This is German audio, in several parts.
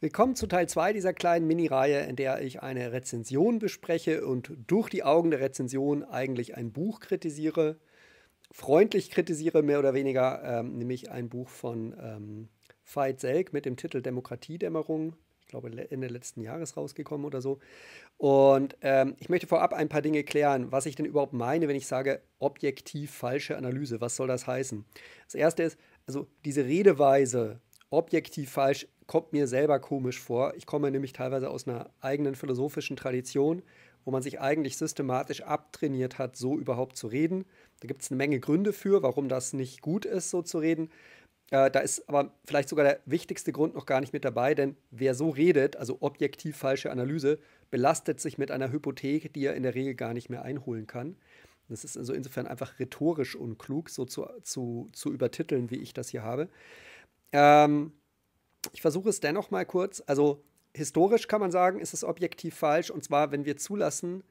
Willkommen zu Teil 2 dieser kleinen Mini-Reihe, in der ich eine Rezension bespreche und durch die Augen der Rezension eigentlich ein Buch kritisiere, freundlich kritisiere, mehr oder weniger, ähm, nämlich ein Buch von ähm, Veit Selk mit dem Titel Demokratiedämmerung. Ich glaube, Ende letzten Jahres rausgekommen oder so. Und ähm, ich möchte vorab ein paar Dinge klären, was ich denn überhaupt meine, wenn ich sage objektiv falsche Analyse. Was soll das heißen? Das erste ist, also diese Redeweise objektiv falsch kommt mir selber komisch vor. Ich komme nämlich teilweise aus einer eigenen philosophischen Tradition, wo man sich eigentlich systematisch abtrainiert hat, so überhaupt zu reden. Da gibt es eine Menge Gründe für, warum das nicht gut ist, so zu reden. Äh, da ist aber vielleicht sogar der wichtigste Grund noch gar nicht mit dabei, denn wer so redet, also objektiv falsche Analyse, belastet sich mit einer Hypothek, die er in der Regel gar nicht mehr einholen kann. Das ist also insofern einfach rhetorisch unklug, so zu, zu, zu übertiteln, wie ich das hier habe. Ähm, ich versuche es dennoch mal kurz. Also historisch kann man sagen, ist es objektiv falsch. Und zwar, wenn wir zulassen,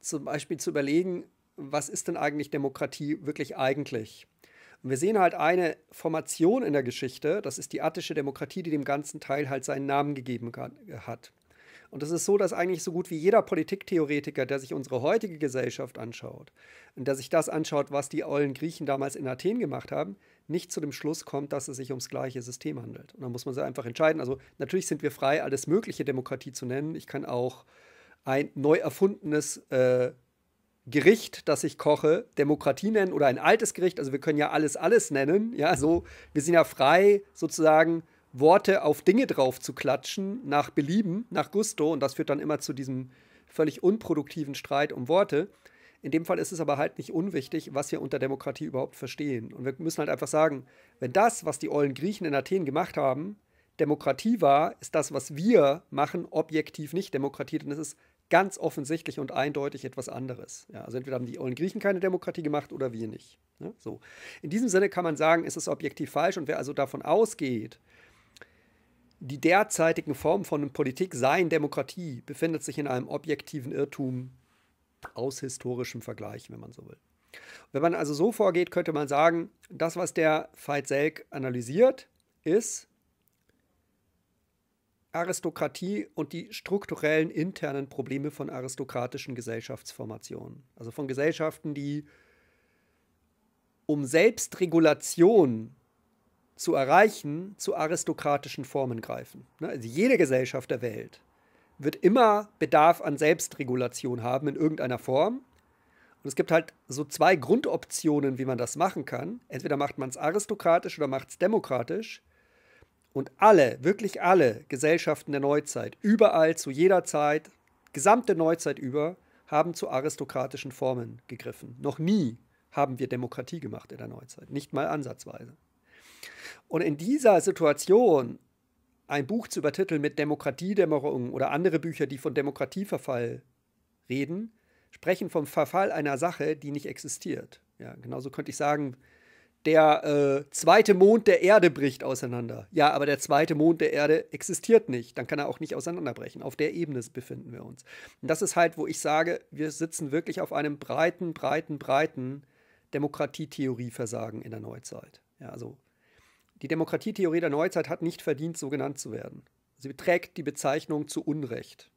zum Beispiel zu überlegen, was ist denn eigentlich Demokratie wirklich eigentlich? Und wir sehen halt eine Formation in der Geschichte, das ist die attische Demokratie, die dem ganzen Teil halt seinen Namen gegeben hat. Und es ist so, dass eigentlich so gut wie jeder Politiktheoretiker, der sich unsere heutige Gesellschaft anschaut und der sich das anschaut, was die ollen Griechen damals in Athen gemacht haben, nicht zu dem Schluss kommt, dass es sich ums gleiche System handelt. Und dann muss man sich einfach entscheiden. Also natürlich sind wir frei, alles mögliche Demokratie zu nennen. Ich kann auch ein neu erfundenes äh, Gericht, das ich koche, Demokratie nennen oder ein altes Gericht. Also wir können ja alles alles nennen. Ja, so wir sind ja frei sozusagen Worte auf Dinge drauf zu klatschen nach Belieben, nach Gusto und das führt dann immer zu diesem völlig unproduktiven Streit um Worte. In dem Fall ist es aber halt nicht unwichtig, was wir unter Demokratie überhaupt verstehen. Und wir müssen halt einfach sagen, wenn das, was die ollen Griechen in Athen gemacht haben, Demokratie war, ist das, was wir machen, objektiv nicht Demokratie, denn es ist ganz offensichtlich und eindeutig etwas anderes. Ja, also entweder haben die ollen Griechen keine Demokratie gemacht oder wir nicht. Ja, ne? so. In diesem Sinne kann man sagen, es ist objektiv falsch und wer also davon ausgeht, die derzeitigen Formen von Politik seien Demokratie, befindet sich in einem objektiven Irrtum aus historischem Vergleich, wenn man so will. Wenn man also so vorgeht, könnte man sagen, das, was der Veit Selk analysiert, ist Aristokratie und die strukturellen internen Probleme von aristokratischen Gesellschaftsformationen. Also von Gesellschaften, die um Selbstregulation zu erreichen, zu aristokratischen Formen greifen. Ne, also jede Gesellschaft der Welt wird immer Bedarf an Selbstregulation haben in irgendeiner Form. Und es gibt halt so zwei Grundoptionen, wie man das machen kann. Entweder macht man es aristokratisch oder macht es demokratisch. Und alle, wirklich alle Gesellschaften der Neuzeit, überall, zu jeder Zeit, gesamte Neuzeit über, haben zu aristokratischen Formen gegriffen. Noch nie haben wir Demokratie gemacht in der Neuzeit, nicht mal ansatzweise. Und in dieser Situation ein Buch zu übertiteln mit Demokratiedämmerung oder andere Bücher, die von Demokratieverfall reden, sprechen vom Verfall einer Sache, die nicht existiert. Ja, genauso könnte ich sagen, der äh, zweite Mond der Erde bricht auseinander. Ja, aber der zweite Mond der Erde existiert nicht. Dann kann er auch nicht auseinanderbrechen. Auf der Ebene befinden wir uns. Und das ist halt, wo ich sage, wir sitzen wirklich auf einem breiten, breiten, breiten Demokratietheorieversagen in der Neuzeit. Ja, also die Demokratietheorie der Neuzeit hat nicht verdient, so genannt zu werden. Sie trägt die Bezeichnung zu Unrecht.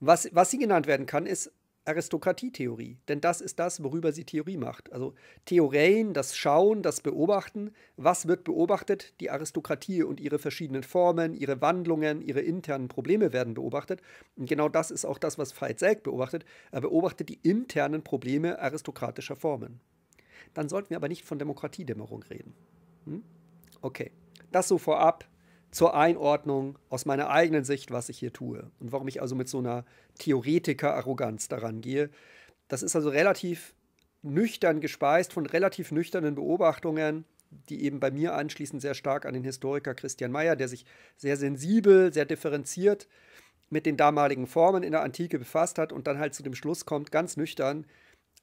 Was, was sie genannt werden kann, ist Aristokratietheorie, denn das ist das, worüber sie Theorie macht. Also Theorien, das Schauen, das Beobachten. Was wird beobachtet? Die Aristokratie und ihre verschiedenen Formen, ihre Wandlungen, ihre internen Probleme werden beobachtet. Und genau das ist auch das, was Veit Selk beobachtet. Er beobachtet die internen Probleme aristokratischer Formen. Dann sollten wir aber nicht von Demokratiedämmerung reden. Hm? Okay, das so vorab zur Einordnung aus meiner eigenen Sicht, was ich hier tue und warum ich also mit so einer Theoretiker-Arroganz daran gehe. Das ist also relativ nüchtern gespeist von relativ nüchternen Beobachtungen, die eben bei mir anschließend sehr stark an den Historiker Christian Mayer, der sich sehr sensibel, sehr differenziert mit den damaligen Formen in der Antike befasst hat und dann halt zu dem Schluss kommt, ganz nüchtern,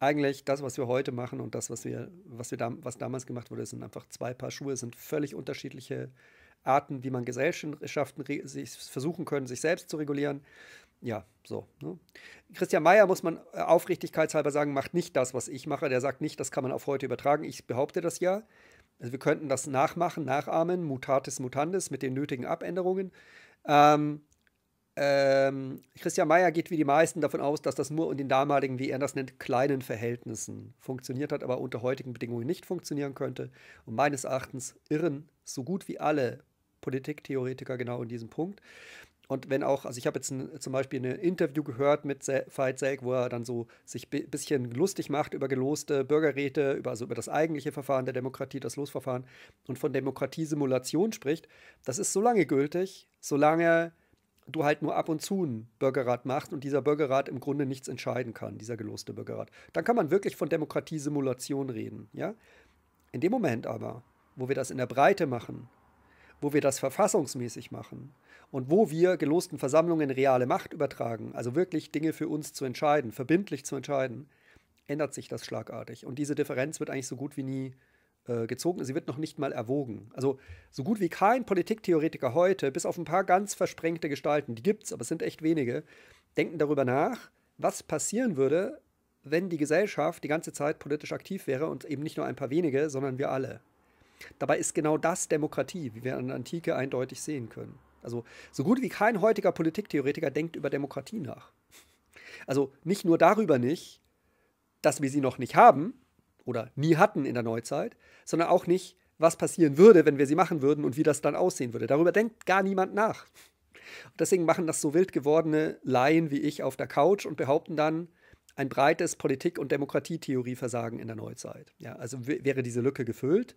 eigentlich das, was wir heute machen und das, was wir, was wir da, was damals gemacht wurde, sind einfach zwei Paar Schuhe, sind völlig unterschiedliche Arten, wie man Gesellschaften sich versuchen können, sich selbst zu regulieren. Ja, so. Ne? Christian Mayer, muss man äh, aufrichtigkeitshalber sagen, macht nicht das, was ich mache. Der sagt nicht, das kann man auf heute übertragen. Ich behaupte das ja. Also wir könnten das nachmachen, nachahmen, mutatis mutandis mit den nötigen Abänderungen. Ähm, ähm, Christian Mayer geht wie die meisten davon aus, dass das nur in den damaligen, wie er das nennt, kleinen Verhältnissen funktioniert hat, aber unter heutigen Bedingungen nicht funktionieren könnte. Und meines Erachtens irren so gut wie alle Politiktheoretiker genau in diesem Punkt. Und wenn auch, also ich habe jetzt ein, zum Beispiel ein Interview gehört mit Veit Selk, wo er dann so sich ein bisschen lustig macht über geloste Bürgerräte, über, also über das eigentliche Verfahren der Demokratie, das Losverfahren und von Demokratiesimulation spricht. Das ist so lange gültig, solange du halt nur ab und zu einen Bürgerrat machst und dieser Bürgerrat im Grunde nichts entscheiden kann, dieser geloste Bürgerrat. Dann kann man wirklich von Demokratiesimulation reden. Ja? In dem Moment aber, wo wir das in der Breite machen, wo wir das verfassungsmäßig machen und wo wir gelosten Versammlungen reale Macht übertragen, also wirklich Dinge für uns zu entscheiden, verbindlich zu entscheiden, ändert sich das schlagartig. Und diese Differenz wird eigentlich so gut wie nie äh, gezogen. Sie wird noch nicht mal erwogen. Also so gut wie kein Politiktheoretiker heute, bis auf ein paar ganz versprengte Gestalten, die gibt es, aber es sind echt wenige, denken darüber nach, was passieren würde, wenn die Gesellschaft die ganze Zeit politisch aktiv wäre und eben nicht nur ein paar wenige, sondern wir alle. Dabei ist genau das Demokratie, wie wir an der Antike eindeutig sehen können. Also so gut wie kein heutiger Politiktheoretiker denkt über Demokratie nach. Also nicht nur darüber nicht, dass wir sie noch nicht haben, oder nie hatten in der Neuzeit, sondern auch nicht, was passieren würde, wenn wir sie machen würden und wie das dann aussehen würde. Darüber denkt gar niemand nach. Und deswegen machen das so wild gewordene Laien wie ich auf der Couch und behaupten dann, ein breites Politik- und Demokratietheorieversagen in der Neuzeit. Ja, also wäre diese Lücke gefüllt,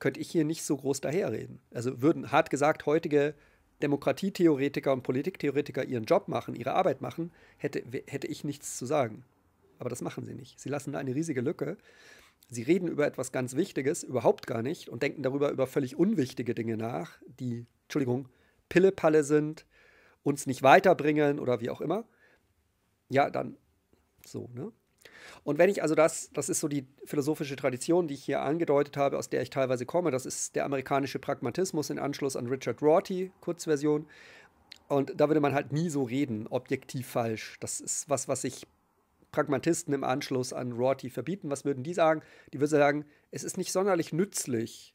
könnte ich hier nicht so groß daherreden. Also würden, hart gesagt, heutige Demokratietheoretiker und Politiktheoretiker ihren Job machen, ihre Arbeit machen, hätte, hätte ich nichts zu sagen. Aber das machen sie nicht. Sie lassen da eine riesige Lücke. Sie reden über etwas ganz Wichtiges überhaupt gar nicht und denken darüber über völlig unwichtige Dinge nach, die, Entschuldigung, Pillepalle sind, uns nicht weiterbringen oder wie auch immer. Ja, dann so, ne? Und wenn ich also das, das ist so die philosophische Tradition, die ich hier angedeutet habe, aus der ich teilweise komme, das ist der amerikanische Pragmatismus in Anschluss an Richard Rorty, Kurzversion. Und da würde man halt nie so reden, objektiv falsch. Das ist was, was ich Pragmatisten im Anschluss an Rorty verbieten. Was würden die sagen? Die würden sagen, es ist nicht sonderlich nützlich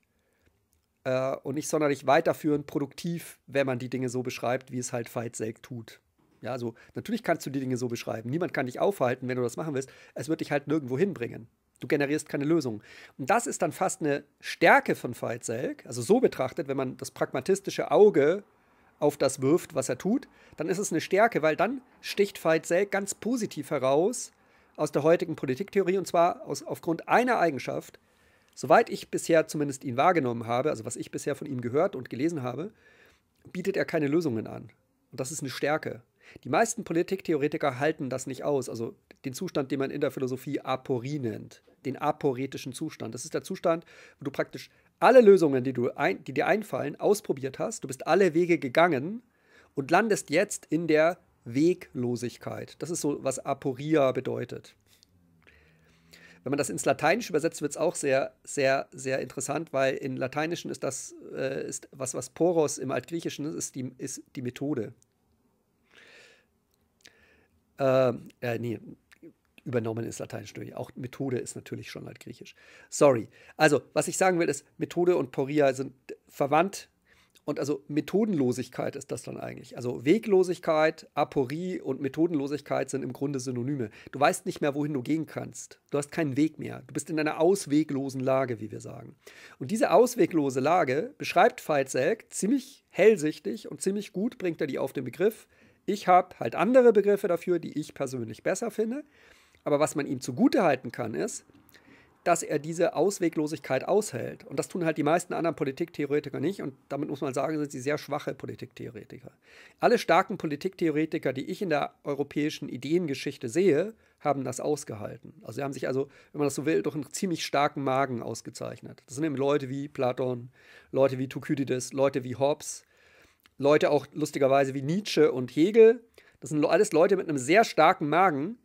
äh, und nicht sonderlich weiterführend produktiv, wenn man die Dinge so beschreibt, wie es halt Feitzeg tut. Ja, also natürlich kannst du die Dinge so beschreiben. Niemand kann dich aufhalten, wenn du das machen willst. Es wird dich halt nirgendwo hinbringen. Du generierst keine Lösung. Und das ist dann fast eine Stärke von Feitzeld. Also so betrachtet, wenn man das pragmatistische Auge auf das wirft, was er tut, dann ist es eine Stärke, weil dann sticht Feitzel ganz positiv heraus aus der heutigen Politiktheorie und zwar aus, aufgrund einer Eigenschaft, soweit ich bisher zumindest ihn wahrgenommen habe, also was ich bisher von ihm gehört und gelesen habe, bietet er keine Lösungen an. Und das ist eine Stärke. Die meisten Politiktheoretiker halten das nicht aus, also den Zustand, den man in der Philosophie Aporie nennt, den aporetischen Zustand. Das ist der Zustand, wo du praktisch alle Lösungen, die, du ein, die dir einfallen, ausprobiert hast. Du bist alle Wege gegangen und landest jetzt in der Weglosigkeit. Das ist so, was Aporia bedeutet. Wenn man das ins Lateinische übersetzt, wird es auch sehr, sehr, sehr interessant, weil in Lateinischen ist das, äh, ist was, was Poros im Altgriechischen ist, ist die, ist die Methode. Ähm, äh, nee, übernommen ist Lateinisch durch. Auch Methode ist natürlich schon halt griechisch. Sorry. Also, was ich sagen will, ist, Methode und Poria sind verwandt. Und also Methodenlosigkeit ist das dann eigentlich. Also Weglosigkeit, Aporie und Methodenlosigkeit sind im Grunde Synonyme. Du weißt nicht mehr, wohin du gehen kannst. Du hast keinen Weg mehr. Du bist in einer ausweglosen Lage, wie wir sagen. Und diese ausweglose Lage beschreibt Feitzelk ziemlich hellsichtig und ziemlich gut bringt er die auf den Begriff. Ich habe halt andere Begriffe dafür, die ich persönlich besser finde. Aber was man ihm zugutehalten kann, ist, dass er diese Ausweglosigkeit aushält. Und das tun halt die meisten anderen Politiktheoretiker nicht. Und damit muss man sagen, sind sie sehr schwache Politiktheoretiker. Alle starken Politiktheoretiker, die ich in der europäischen Ideengeschichte sehe, haben das ausgehalten. Also sie haben sich also, wenn man das so will, durch einen ziemlich starken Magen ausgezeichnet. Das sind eben Leute wie Platon, Leute wie Thukydides, Leute wie Hobbes, Leute auch lustigerweise wie Nietzsche und Hegel. Das sind alles Leute mit einem sehr starken Magen,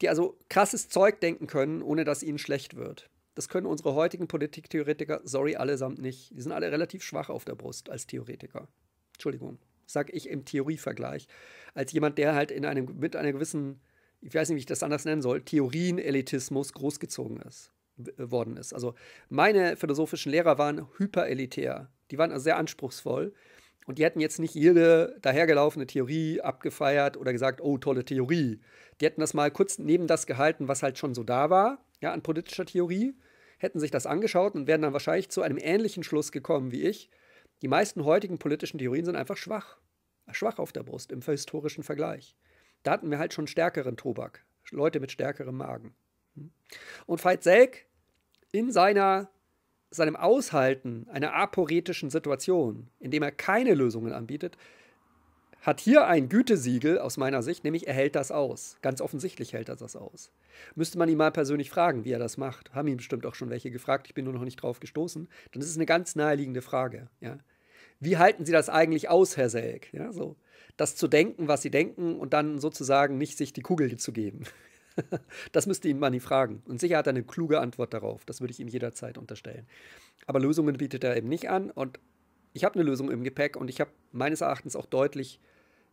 die also krasses Zeug denken können, ohne dass ihnen schlecht wird. Das können unsere heutigen Politiktheoretiker, sorry, allesamt nicht. Die sind alle relativ schwach auf der Brust als Theoretiker. Entschuldigung, sage ich im Theorievergleich. Als jemand, der halt in einem, mit einer gewissen, ich weiß nicht, wie ich das anders nennen soll, Theorienelitismus großgezogen ist, äh, worden ist. Also meine philosophischen Lehrer waren hyperelitär. Die waren also sehr anspruchsvoll. Und die hätten jetzt nicht jede dahergelaufene Theorie abgefeiert oder gesagt, oh, tolle Theorie. Die hätten das mal kurz neben das gehalten, was halt schon so da war, ja, an politischer Theorie, hätten sich das angeschaut und wären dann wahrscheinlich zu einem ähnlichen Schluss gekommen wie ich. Die meisten heutigen politischen Theorien sind einfach schwach. Schwach auf der Brust im historischen Vergleich. Da hatten wir halt schon stärkeren Tobak. Leute mit stärkerem Magen. Und Veit Selk in seiner seinem Aushalten einer aporetischen Situation, indem er keine Lösungen anbietet, hat hier ein Gütesiegel aus meiner Sicht, nämlich er hält das aus. Ganz offensichtlich hält er das aus. Müsste man ihn mal persönlich fragen, wie er das macht. Haben ihn bestimmt auch schon welche gefragt, ich bin nur noch nicht drauf gestoßen. Dann ist es eine ganz naheliegende Frage. Ja? Wie halten Sie das eigentlich aus, Herr Selk? Ja, so. Das zu denken, was Sie denken und dann sozusagen nicht sich die Kugel zu geben. das müsste ihn Manni fragen. Und sicher hat er eine kluge Antwort darauf. Das würde ich ihm jederzeit unterstellen. Aber Lösungen bietet er eben nicht an. Und ich habe eine Lösung im Gepäck und ich habe meines Erachtens auch deutlich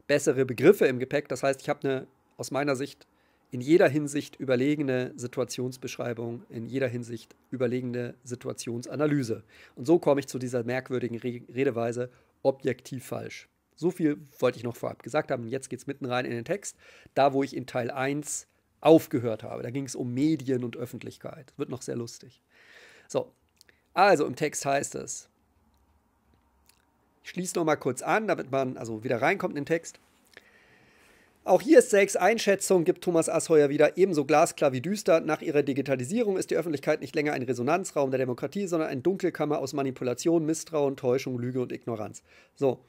bessere Begriffe im Gepäck. Das heißt, ich habe eine aus meiner Sicht in jeder Hinsicht überlegene Situationsbeschreibung, in jeder Hinsicht überlegene Situationsanalyse. Und so komme ich zu dieser merkwürdigen Re Redeweise objektiv falsch. So viel wollte ich noch vorab gesagt haben. Jetzt geht es mitten rein in den Text. Da, wo ich in Teil 1 aufgehört habe. Da ging es um Medien und Öffentlichkeit. Wird noch sehr lustig. So, also im Text heißt es, ich schließe nochmal kurz an, damit man also wieder reinkommt in den Text. Auch hier ist Sakes Einschätzung, gibt Thomas Asheuer wieder ebenso glasklar wie düster. Nach ihrer Digitalisierung ist die Öffentlichkeit nicht länger ein Resonanzraum der Demokratie, sondern ein Dunkelkammer aus Manipulation, Misstrauen, Täuschung, Lüge und Ignoranz. So,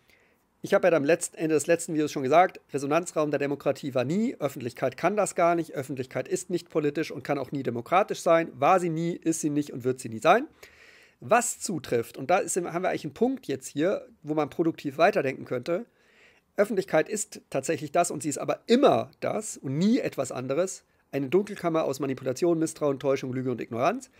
ich habe ja am letzten Ende des letzten Videos schon gesagt, Resonanzraum der Demokratie war nie, Öffentlichkeit kann das gar nicht, Öffentlichkeit ist nicht politisch und kann auch nie demokratisch sein, war sie nie, ist sie nicht und wird sie nie sein. Was zutrifft, und da ist, haben wir eigentlich einen Punkt jetzt hier, wo man produktiv weiterdenken könnte, Öffentlichkeit ist tatsächlich das und sie ist aber immer das und nie etwas anderes, eine Dunkelkammer aus Manipulation, Misstrauen, Täuschung, Lüge und Ignoranz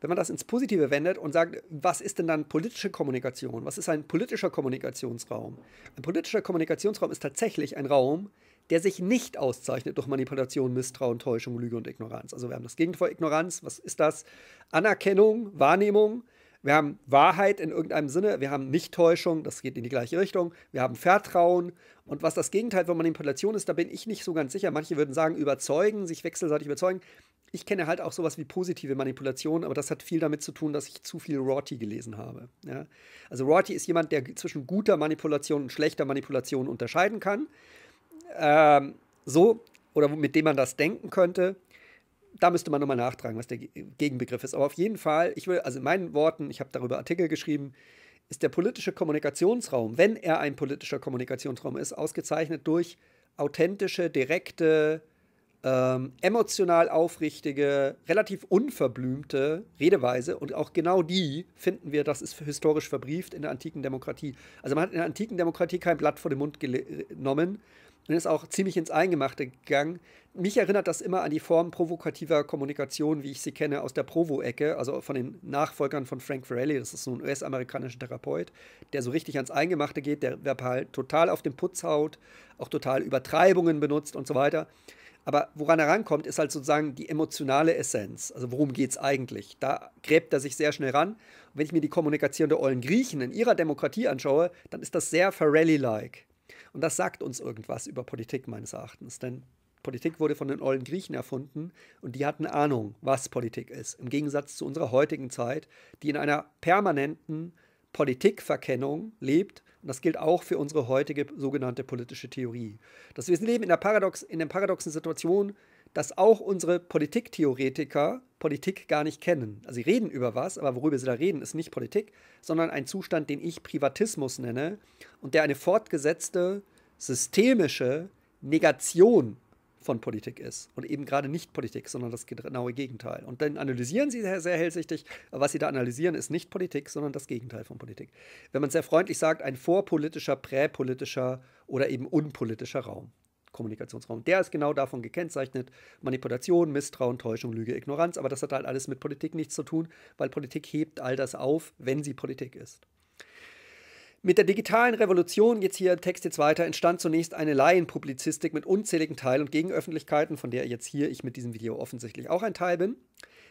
wenn man das ins Positive wendet und sagt, was ist denn dann politische Kommunikation? Was ist ein politischer Kommunikationsraum? Ein politischer Kommunikationsraum ist tatsächlich ein Raum, der sich nicht auszeichnet durch Manipulation, Misstrauen, Täuschung, Lüge und Ignoranz. Also wir haben das Gegenteil Ignoranz. Was ist das? Anerkennung, Wahrnehmung. Wir haben Wahrheit in irgendeinem Sinne. Wir haben Nichttäuschung. Das geht in die gleiche Richtung. Wir haben Vertrauen. Und was das Gegenteil von Manipulation ist, da bin ich nicht so ganz sicher. Manche würden sagen, überzeugen, sich wechselseitig überzeugen ich kenne halt auch sowas wie positive Manipulation, aber das hat viel damit zu tun, dass ich zu viel Rorty gelesen habe. Ja? Also Rorty ist jemand, der zwischen guter Manipulation und schlechter Manipulation unterscheiden kann. Ähm, so, oder mit dem man das denken könnte. Da müsste man nochmal nachtragen, was der Gegenbegriff ist. Aber auf jeden Fall, ich will, also in meinen Worten, ich habe darüber Artikel geschrieben, ist der politische Kommunikationsraum, wenn er ein politischer Kommunikationsraum ist, ausgezeichnet durch authentische, direkte, ähm, emotional aufrichtige, relativ unverblümte Redeweise. Und auch genau die finden wir, das ist historisch verbrieft in der antiken Demokratie. Also man hat in der antiken Demokratie kein Blatt vor den Mund genommen und ist auch ziemlich ins Eingemachte gegangen. Mich erinnert das immer an die Form provokativer Kommunikation, wie ich sie kenne aus der Provo-Ecke, also von den Nachfolgern von Frank Farrelly, das ist so ein US-amerikanischer Therapeut, der so richtig ans Eingemachte geht, der verbal total auf den Putz haut, auch total Übertreibungen benutzt und so weiter. Aber woran er rankommt, ist halt sozusagen die emotionale Essenz. Also worum geht es eigentlich? Da gräbt er sich sehr schnell ran. Und wenn ich mir die Kommunikation der ollen Griechen in ihrer Demokratie anschaue, dann ist das sehr Farelli-like. Und das sagt uns irgendwas über Politik meines Erachtens. Denn Politik wurde von den ollen Griechen erfunden und die hatten Ahnung, was Politik ist. Im Gegensatz zu unserer heutigen Zeit, die in einer permanenten Politikverkennung lebt und das gilt auch für unsere heutige sogenannte politische Theorie. Dass wir leben in der, Paradox, in der paradoxen Situation, dass auch unsere Politiktheoretiker Politik gar nicht kennen. Also sie reden über was, aber worüber sie da reden, ist nicht Politik, sondern ein Zustand, den ich Privatismus nenne und der eine fortgesetzte systemische Negation von Politik ist und eben gerade nicht Politik, sondern das genaue Gegenteil. Und dann analysieren sie sehr, sehr hellsichtig, was sie da analysieren, ist nicht Politik, sondern das Gegenteil von Politik. Wenn man sehr freundlich sagt, ein vorpolitischer, präpolitischer oder eben unpolitischer Raum. Kommunikationsraum. Der ist genau davon gekennzeichnet. Manipulation, Misstrauen, Täuschung, Lüge, Ignoranz. Aber das hat halt alles mit Politik nichts zu tun, weil Politik hebt all das auf, wenn sie Politik ist. Mit der digitalen Revolution, jetzt hier im Text jetzt weiter, entstand zunächst eine Laienpublizistik mit unzähligen Teil- und Gegenöffentlichkeiten, von der jetzt hier ich mit diesem Video offensichtlich auch ein Teil bin.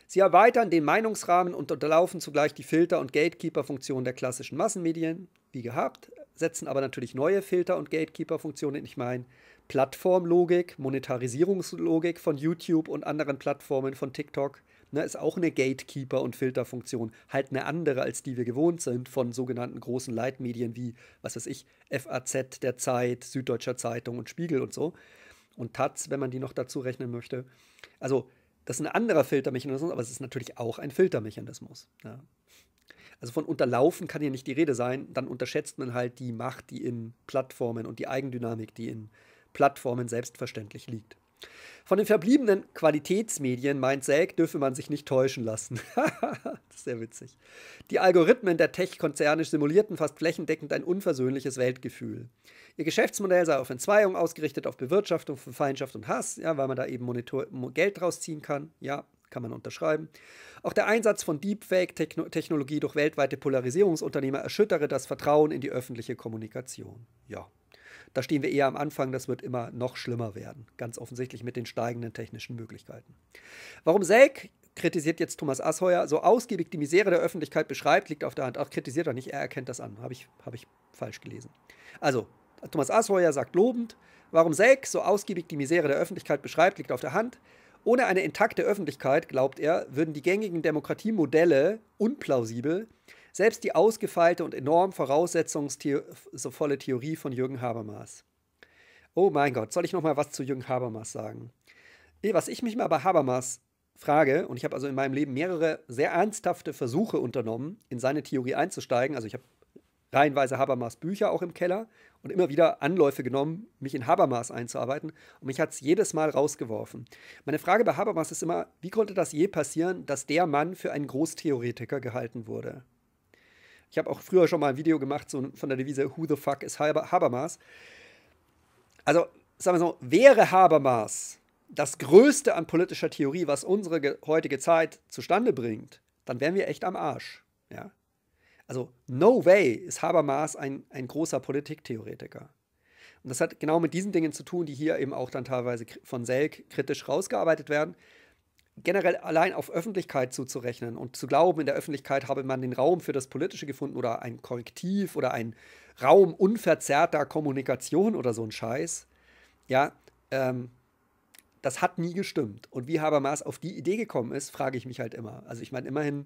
Sie erweitern den Meinungsrahmen und unterlaufen zugleich die Filter- und gatekeeper funktionen der klassischen Massenmedien, wie gehabt, setzen aber natürlich neue Filter- und Gatekeeper-Funktionen. Ich meine, Plattformlogik, Monetarisierungslogik von YouTube und anderen Plattformen von TikTok – ne, ist auch eine Gatekeeper- und Filterfunktion, halt eine andere, als die wir gewohnt sind von sogenannten großen Leitmedien wie, was weiß ich, FAZ der Zeit, Süddeutscher Zeitung und Spiegel und so. Und Taz, wenn man die noch dazu rechnen möchte. Also, das ist ein anderer Filtermechanismus, aber es ist natürlich auch ein Filtermechanismus. Ja. Also von unterlaufen kann hier nicht die Rede sein. Dann unterschätzt man halt die Macht, die in Plattformen und die Eigendynamik, die in Plattformen selbstverständlich liegt. Von den verbliebenen Qualitätsmedien, meint Selk, dürfe man sich nicht täuschen lassen. das ist sehr witzig. Die Algorithmen der Tech-Konzerne simulierten fast flächendeckend ein unversöhnliches Weltgefühl. Ihr Geschäftsmodell sei auf Entzweiung ausgerichtet, auf Bewirtschaftung von Feindschaft und Hass, ja, weil man da eben Monitor Geld rausziehen kann. Ja, kann man unterschreiben. Auch der Einsatz von Deepfake-Technologie durch weltweite Polarisierungsunternehmer erschüttere das Vertrauen in die öffentliche Kommunikation. Ja, da stehen wir eher am Anfang, das wird immer noch schlimmer werden, ganz offensichtlich mit den steigenden technischen Möglichkeiten. Warum Selk kritisiert jetzt Thomas Asheuer, so ausgiebig die Misere der Öffentlichkeit beschreibt, liegt auf der Hand. Ach, kritisiert er nicht, er erkennt das an. Habe ich, hab ich falsch gelesen. Also, Thomas Asheuer sagt lobend, warum Selk so ausgiebig die Misere der Öffentlichkeit beschreibt, liegt auf der Hand. Ohne eine intakte Öffentlichkeit, glaubt er, würden die gängigen Demokratiemodelle unplausibel, selbst die ausgefeilte und enorm voraussetzungsvolle Theorie von Jürgen Habermas. Oh mein Gott, soll ich noch mal was zu Jürgen Habermas sagen? Eh, was ich mich mal bei Habermas frage, und ich habe also in meinem Leben mehrere sehr ernsthafte Versuche unternommen, in seine Theorie einzusteigen, also ich habe reihenweise Habermas Bücher auch im Keller und immer wieder Anläufe genommen, mich in Habermas einzuarbeiten. Und mich hat es jedes Mal rausgeworfen. Meine Frage bei Habermas ist immer, wie konnte das je passieren, dass der Mann für einen Großtheoretiker gehalten wurde? Ich habe auch früher schon mal ein Video gemacht so von der Devise Who the fuck is Habermas? Also, sagen wir so, wäre Habermas das Größte an politischer Theorie, was unsere heutige Zeit zustande bringt, dann wären wir echt am Arsch. Ja? Also, no way ist Habermas ein, ein großer Politiktheoretiker. Und das hat genau mit diesen Dingen zu tun, die hier eben auch dann teilweise von Selk kritisch rausgearbeitet werden generell allein auf Öffentlichkeit zuzurechnen und zu glauben, in der Öffentlichkeit habe man den Raum für das Politische gefunden oder ein Korrektiv oder ein Raum unverzerrter Kommunikation oder so ein Scheiß, ja, ähm, das hat nie gestimmt. Und wie Habermas auf die Idee gekommen ist, frage ich mich halt immer. Also ich meine, immerhin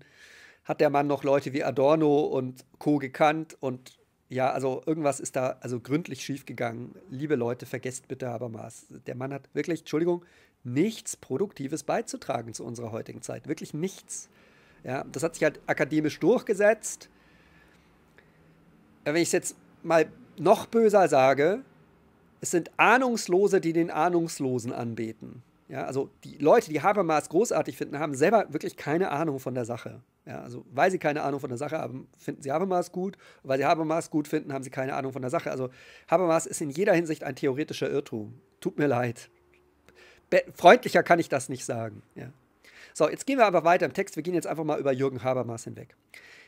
hat der Mann noch Leute wie Adorno und Co. gekannt und ja, also irgendwas ist da also gründlich schiefgegangen. Liebe Leute, vergesst bitte Habermas. Der Mann hat wirklich, Entschuldigung, nichts Produktives beizutragen zu unserer heutigen Zeit. Wirklich nichts. Ja, das hat sich halt akademisch durchgesetzt. Wenn ich es jetzt mal noch böser sage, es sind Ahnungslose, die den Ahnungslosen anbeten. Ja, also die Leute, die Habermas großartig finden, haben selber wirklich keine Ahnung von der Sache. Ja, also weil sie keine Ahnung von der Sache haben, finden sie Habermas gut. weil sie Habermas gut finden, haben sie keine Ahnung von der Sache. Also Habermas ist in jeder Hinsicht ein theoretischer Irrtum. Tut mir leid freundlicher kann ich das nicht sagen. Ja. So, jetzt gehen wir aber weiter im Text. Wir gehen jetzt einfach mal über Jürgen Habermas hinweg.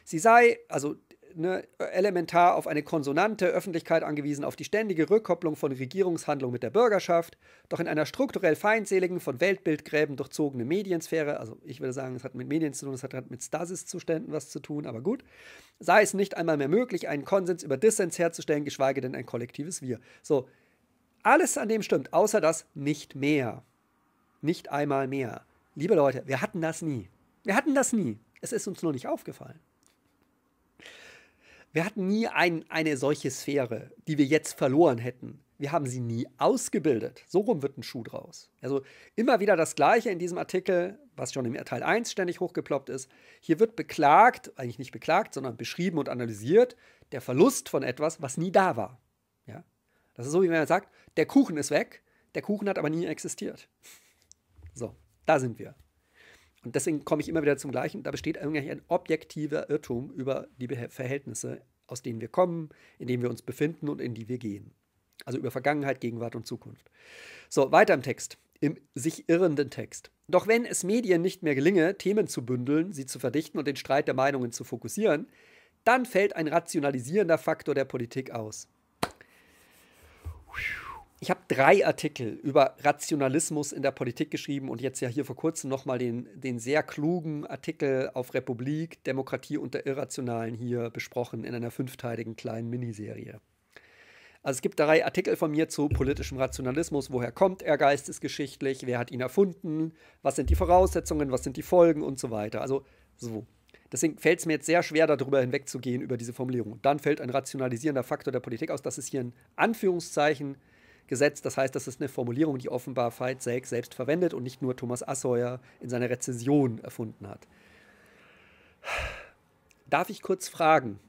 Sie sei, also ne, elementar auf eine konsonante Öffentlichkeit angewiesen, auf die ständige Rückkopplung von Regierungshandlung mit der Bürgerschaft, doch in einer strukturell feindseligen, von Weltbildgräben durchzogenen Mediensphäre, also ich würde sagen, es hat mit Medien zu tun, es hat halt mit Stasis-Zuständen was zu tun, aber gut, sei es nicht einmal mehr möglich, einen Konsens über Dissens herzustellen, geschweige denn ein kollektives Wir. So, alles an dem stimmt, außer das nicht mehr. Nicht einmal mehr. Liebe Leute, wir hatten das nie. Wir hatten das nie. Es ist uns nur nicht aufgefallen. Wir hatten nie ein, eine solche Sphäre, die wir jetzt verloren hätten. Wir haben sie nie ausgebildet. So rum wird ein Schuh draus. Also immer wieder das Gleiche in diesem Artikel, was schon im Teil 1 ständig hochgeploppt ist. Hier wird beklagt, eigentlich nicht beklagt, sondern beschrieben und analysiert, der Verlust von etwas, was nie da war. Ja? Das ist so, wie wenn man sagt, der Kuchen ist weg, der Kuchen hat aber nie existiert. So, da sind wir. Und deswegen komme ich immer wieder zum Gleichen. Da besteht eigentlich ein objektiver Irrtum über die Verhältnisse, aus denen wir kommen, in denen wir uns befinden und in die wir gehen. Also über Vergangenheit, Gegenwart und Zukunft. So, weiter im Text, im sich irrenden Text. Doch wenn es Medien nicht mehr gelinge, Themen zu bündeln, sie zu verdichten und den Streit der Meinungen zu fokussieren, dann fällt ein rationalisierender Faktor der Politik aus. Puh. Ich habe drei Artikel über Rationalismus in der Politik geschrieben und jetzt ja hier vor kurzem nochmal den, den sehr klugen Artikel auf Republik, Demokratie unter Irrationalen hier besprochen in einer fünfteiligen kleinen Miniserie. Also es gibt drei Artikel von mir zu politischem Rationalismus. Woher kommt er geistesgeschichtlich? Wer hat ihn erfunden? Was sind die Voraussetzungen? Was sind die Folgen und so weiter? Also so. Deswegen fällt es mir jetzt sehr schwer, darüber hinwegzugehen, über diese Formulierung. Dann fällt ein rationalisierender Faktor der Politik aus. Das ist hier ein Anführungszeichen gesetzt. Das heißt, das ist eine Formulierung, die offenbar Veit Selk selbst verwendet und nicht nur Thomas Assauer in seiner Rezension erfunden hat. Darf ich kurz fragen?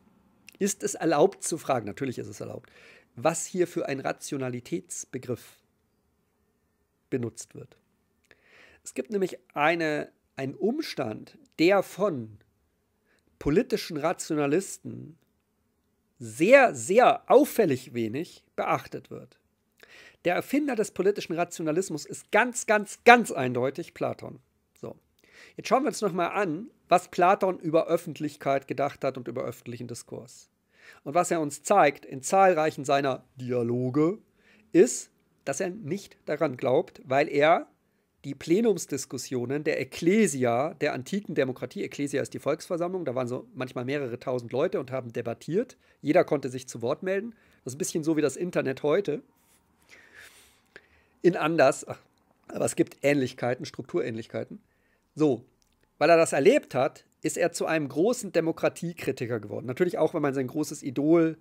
Ist es erlaubt zu fragen? Natürlich ist es erlaubt. Was hier für ein Rationalitätsbegriff benutzt wird. Es gibt nämlich eine, einen Umstand, der von politischen Rationalisten sehr, sehr auffällig wenig beachtet wird. Der Erfinder des politischen Rationalismus ist ganz, ganz, ganz eindeutig Platon. So. Jetzt schauen wir uns nochmal an, was Platon über Öffentlichkeit gedacht hat und über öffentlichen Diskurs. Und was er uns zeigt in zahlreichen seiner Dialoge, ist, dass er nicht daran glaubt, weil er die Plenumsdiskussionen der Ekklesia, der antiken Demokratie, Ekklesia ist die Volksversammlung, da waren so manchmal mehrere tausend Leute und haben debattiert. Jeder konnte sich zu Wort melden. Das ist ein bisschen so wie das Internet heute in anders, aber es gibt Ähnlichkeiten, Strukturähnlichkeiten. So, weil er das erlebt hat, ist er zu einem großen Demokratiekritiker geworden. Natürlich auch, wenn man sein großes Idol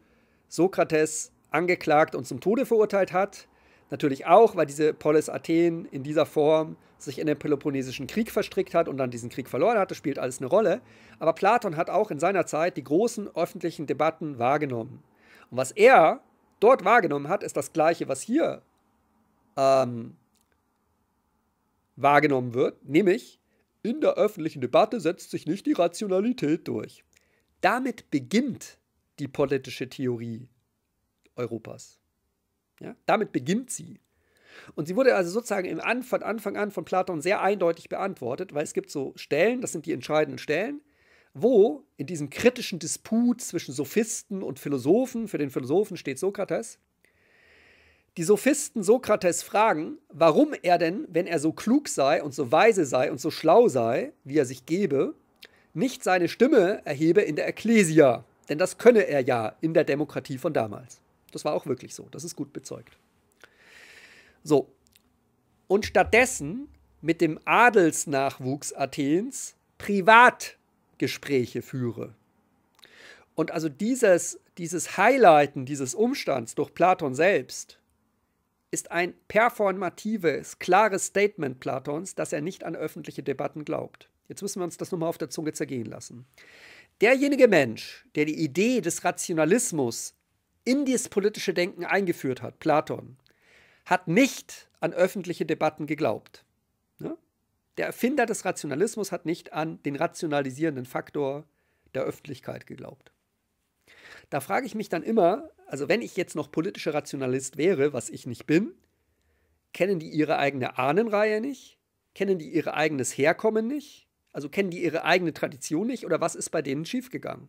Sokrates angeklagt und zum Tode verurteilt hat. Natürlich auch, weil diese Polis Athen in dieser Form sich in den Peloponnesischen Krieg verstrickt hat und dann diesen Krieg verloren hatte, spielt alles eine Rolle. Aber Platon hat auch in seiner Zeit die großen öffentlichen Debatten wahrgenommen. Und was er dort wahrgenommen hat, ist das Gleiche, was hier ähm, wahrgenommen wird, nämlich in der öffentlichen Debatte setzt sich nicht die Rationalität durch. Damit beginnt die politische Theorie Europas. Ja? Damit beginnt sie. Und sie wurde also sozusagen Anfang, von Anfang an von Platon sehr eindeutig beantwortet, weil es gibt so Stellen, das sind die entscheidenden Stellen, wo in diesem kritischen Disput zwischen Sophisten und Philosophen, für den Philosophen steht Sokrates, die Sophisten Sokrates fragen, warum er denn, wenn er so klug sei und so weise sei und so schlau sei, wie er sich gebe, nicht seine Stimme erhebe in der Ekklesia. Denn das könne er ja in der Demokratie von damals. Das war auch wirklich so. Das ist gut bezeugt. So. Und stattdessen mit dem Adelsnachwuchs Athens Privatgespräche führe. Und also dieses, dieses Highlighten dieses Umstands durch Platon selbst ist ein performatives, klares Statement Platons, dass er nicht an öffentliche Debatten glaubt. Jetzt müssen wir uns das nochmal auf der Zunge zergehen lassen. Derjenige Mensch, der die Idee des Rationalismus in das politische Denken eingeführt hat, Platon, hat nicht an öffentliche Debatten geglaubt. Ne? Der Erfinder des Rationalismus hat nicht an den rationalisierenden Faktor der Öffentlichkeit geglaubt. Da frage ich mich dann immer, also wenn ich jetzt noch politischer Rationalist wäre, was ich nicht bin, kennen die ihre eigene Ahnenreihe nicht? Kennen die ihr eigenes Herkommen nicht? Also kennen die ihre eigene Tradition nicht oder was ist bei denen schiefgegangen?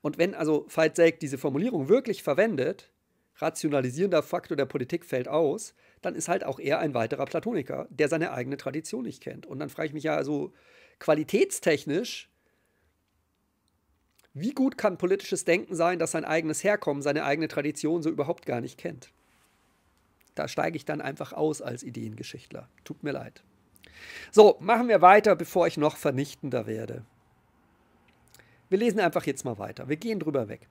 Und wenn also Feitzeg diese Formulierung wirklich verwendet, rationalisierender Faktor der Politik fällt aus, dann ist halt auch er ein weiterer Platoniker, der seine eigene Tradition nicht kennt. Und dann frage ich mich ja, also qualitätstechnisch wie gut kann politisches Denken sein, dass sein eigenes Herkommen, seine eigene Tradition so überhaupt gar nicht kennt? Da steige ich dann einfach aus als Ideengeschichtler. Tut mir leid. So, machen wir weiter, bevor ich noch vernichtender werde. Wir lesen einfach jetzt mal weiter. Wir gehen drüber weg.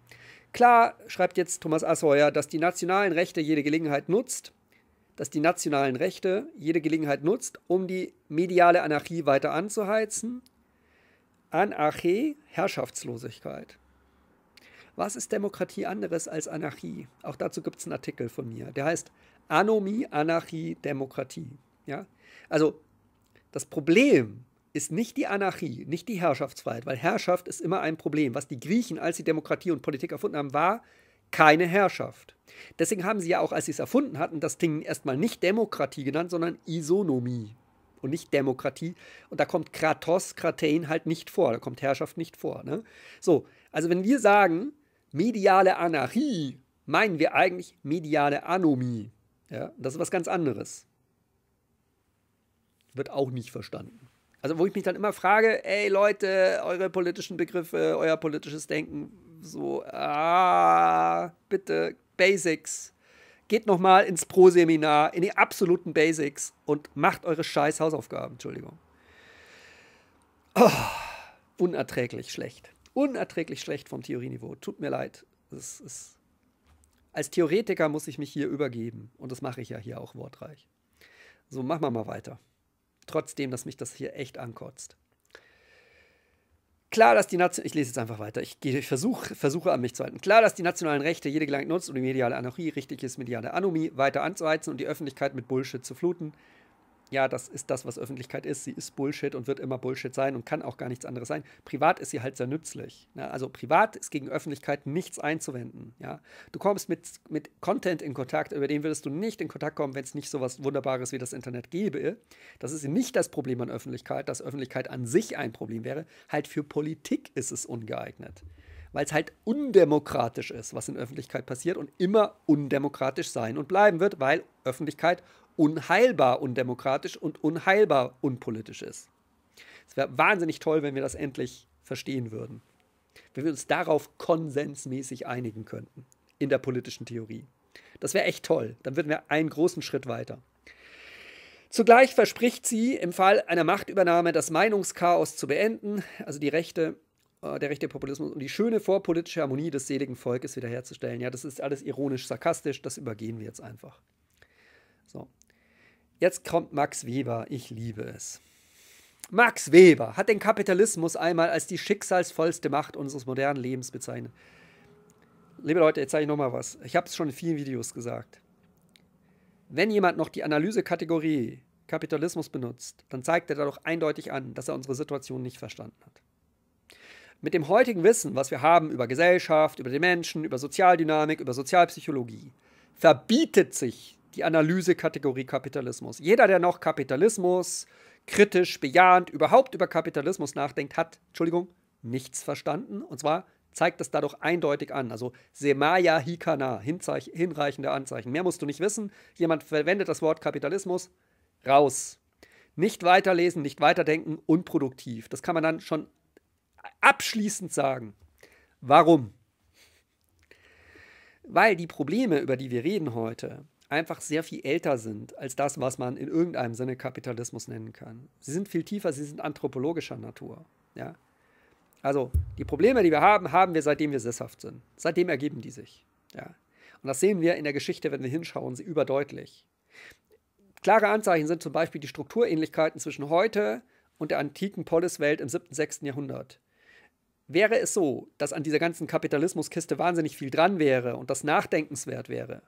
Klar, schreibt jetzt Thomas Asheuer, dass die nationalen Rechte jede Gelegenheit nutzt, dass die nationalen Rechte jede Gelegenheit nutzt, um die mediale Anarchie weiter anzuheizen Anarchie, Herrschaftslosigkeit. Was ist Demokratie anderes als Anarchie? Auch dazu gibt es einen Artikel von mir, der heißt Anomie, Anarchie, Demokratie. Ja? Also das Problem ist nicht die Anarchie, nicht die Herrschaftsfreiheit, weil Herrschaft ist immer ein Problem. Was die Griechen, als sie Demokratie und Politik erfunden haben, war keine Herrschaft. Deswegen haben sie ja auch, als sie es erfunden hatten, das Ding erstmal nicht Demokratie genannt, sondern Isonomie und nicht Demokratie. Und da kommt Kratos, Kratein halt nicht vor, da kommt Herrschaft nicht vor. Ne? So, also wenn wir sagen, mediale Anarchie, meinen wir eigentlich mediale Anomie. Ja? Das ist was ganz anderes. Wird auch nicht verstanden. Also, wo ich mich dann immer frage, ey Leute, eure politischen Begriffe, euer politisches Denken, so, ah, bitte, Basics geht nochmal ins Pro-Seminar, in die absoluten Basics und macht eure scheiß Hausaufgaben. Entschuldigung. Oh, unerträglich schlecht. Unerträglich schlecht vom Theorieniveau. Tut mir leid. Es, es, als Theoretiker muss ich mich hier übergeben. Und das mache ich ja hier auch wortreich. So, machen wir mal weiter. Trotzdem, dass mich das hier echt ankotzt. Klar, dass die Nation ich lese jetzt einfach weiter. Ich, ich versuche versuche an mich zu halten. Klar, dass die nationalen Rechte jede Gelegenheit nutzt, um die mediale Anarchie, richtig ist mediale Anomie weiter anzuheizen und die Öffentlichkeit mit Bullshit zu fluten ja, das ist das, was Öffentlichkeit ist. Sie ist Bullshit und wird immer Bullshit sein und kann auch gar nichts anderes sein. Privat ist sie halt sehr nützlich. Ja, ne? also privat ist gegen Öffentlichkeit nichts einzuwenden. Ja. Du kommst mit, mit Content in Kontakt, über den würdest du nicht in Kontakt kommen, wenn es nicht so was Wunderbares wie das Internet gäbe. Das ist nicht das Problem an Öffentlichkeit, dass Öffentlichkeit an sich ein Problem wäre. Halt für Politik ist es ungeeignet. Weil es halt undemokratisch ist, was in Öffentlichkeit passiert und immer undemokratisch sein und bleiben wird, weil Öffentlichkeit unheilbar undemokratisch und unheilbar unpolitisch ist. Es wäre wahnsinnig toll, wenn wir das endlich verstehen würden. Wenn wir uns darauf konsensmäßig einigen könnten in der politischen Theorie. Das wäre echt toll. Dann würden wir einen großen Schritt weiter. Zugleich verspricht sie im Fall einer Machtübernahme das Meinungschaos zu beenden, also die Rechte, äh, der rechte Populismus und die schöne vorpolitische Harmonie des seligen Volkes wiederherzustellen. Ja, das ist alles ironisch sarkastisch, das übergehen wir jetzt einfach. So. Jetzt kommt Max Weber, ich liebe es. Max Weber hat den Kapitalismus einmal als die schicksalsvollste Macht unseres modernen Lebens bezeichnet. Liebe Leute, jetzt sage ich nochmal was. Ich habe es schon in vielen Videos gesagt. Wenn jemand noch die Analysekategorie Kapitalismus benutzt, dann zeigt er dadurch eindeutig an, dass er unsere Situation nicht verstanden hat. Mit dem heutigen Wissen, was wir haben über Gesellschaft, über den Menschen, über Sozialdynamik, über Sozialpsychologie, verbietet sich die Analysekategorie Kapitalismus. Jeder, der noch Kapitalismus kritisch, bejahend, überhaupt über Kapitalismus nachdenkt, hat, Entschuldigung, nichts verstanden. Und zwar zeigt das dadurch eindeutig an. Also Semaya Hikana, hinreichende Anzeichen. Mehr musst du nicht wissen. Jemand verwendet das Wort Kapitalismus, raus. Nicht weiterlesen, nicht weiterdenken, unproduktiv. Das kann man dann schon abschließend sagen. Warum? Weil die Probleme, über die wir reden heute, einfach sehr viel älter sind als das, was man in irgendeinem Sinne Kapitalismus nennen kann. Sie sind viel tiefer, sie sind anthropologischer Natur. Ja? Also die Probleme, die wir haben, haben wir seitdem wir sesshaft sind. Seitdem ergeben die sich. Ja? Und das sehen wir in der Geschichte, wenn wir hinschauen, sie überdeutlich. Klare Anzeichen sind zum Beispiel die Strukturähnlichkeiten zwischen heute und der antiken Poliswelt im 7. und 6. Jahrhundert. Wäre es so, dass an dieser ganzen Kapitalismuskiste wahnsinnig viel dran wäre und das nachdenkenswert wäre,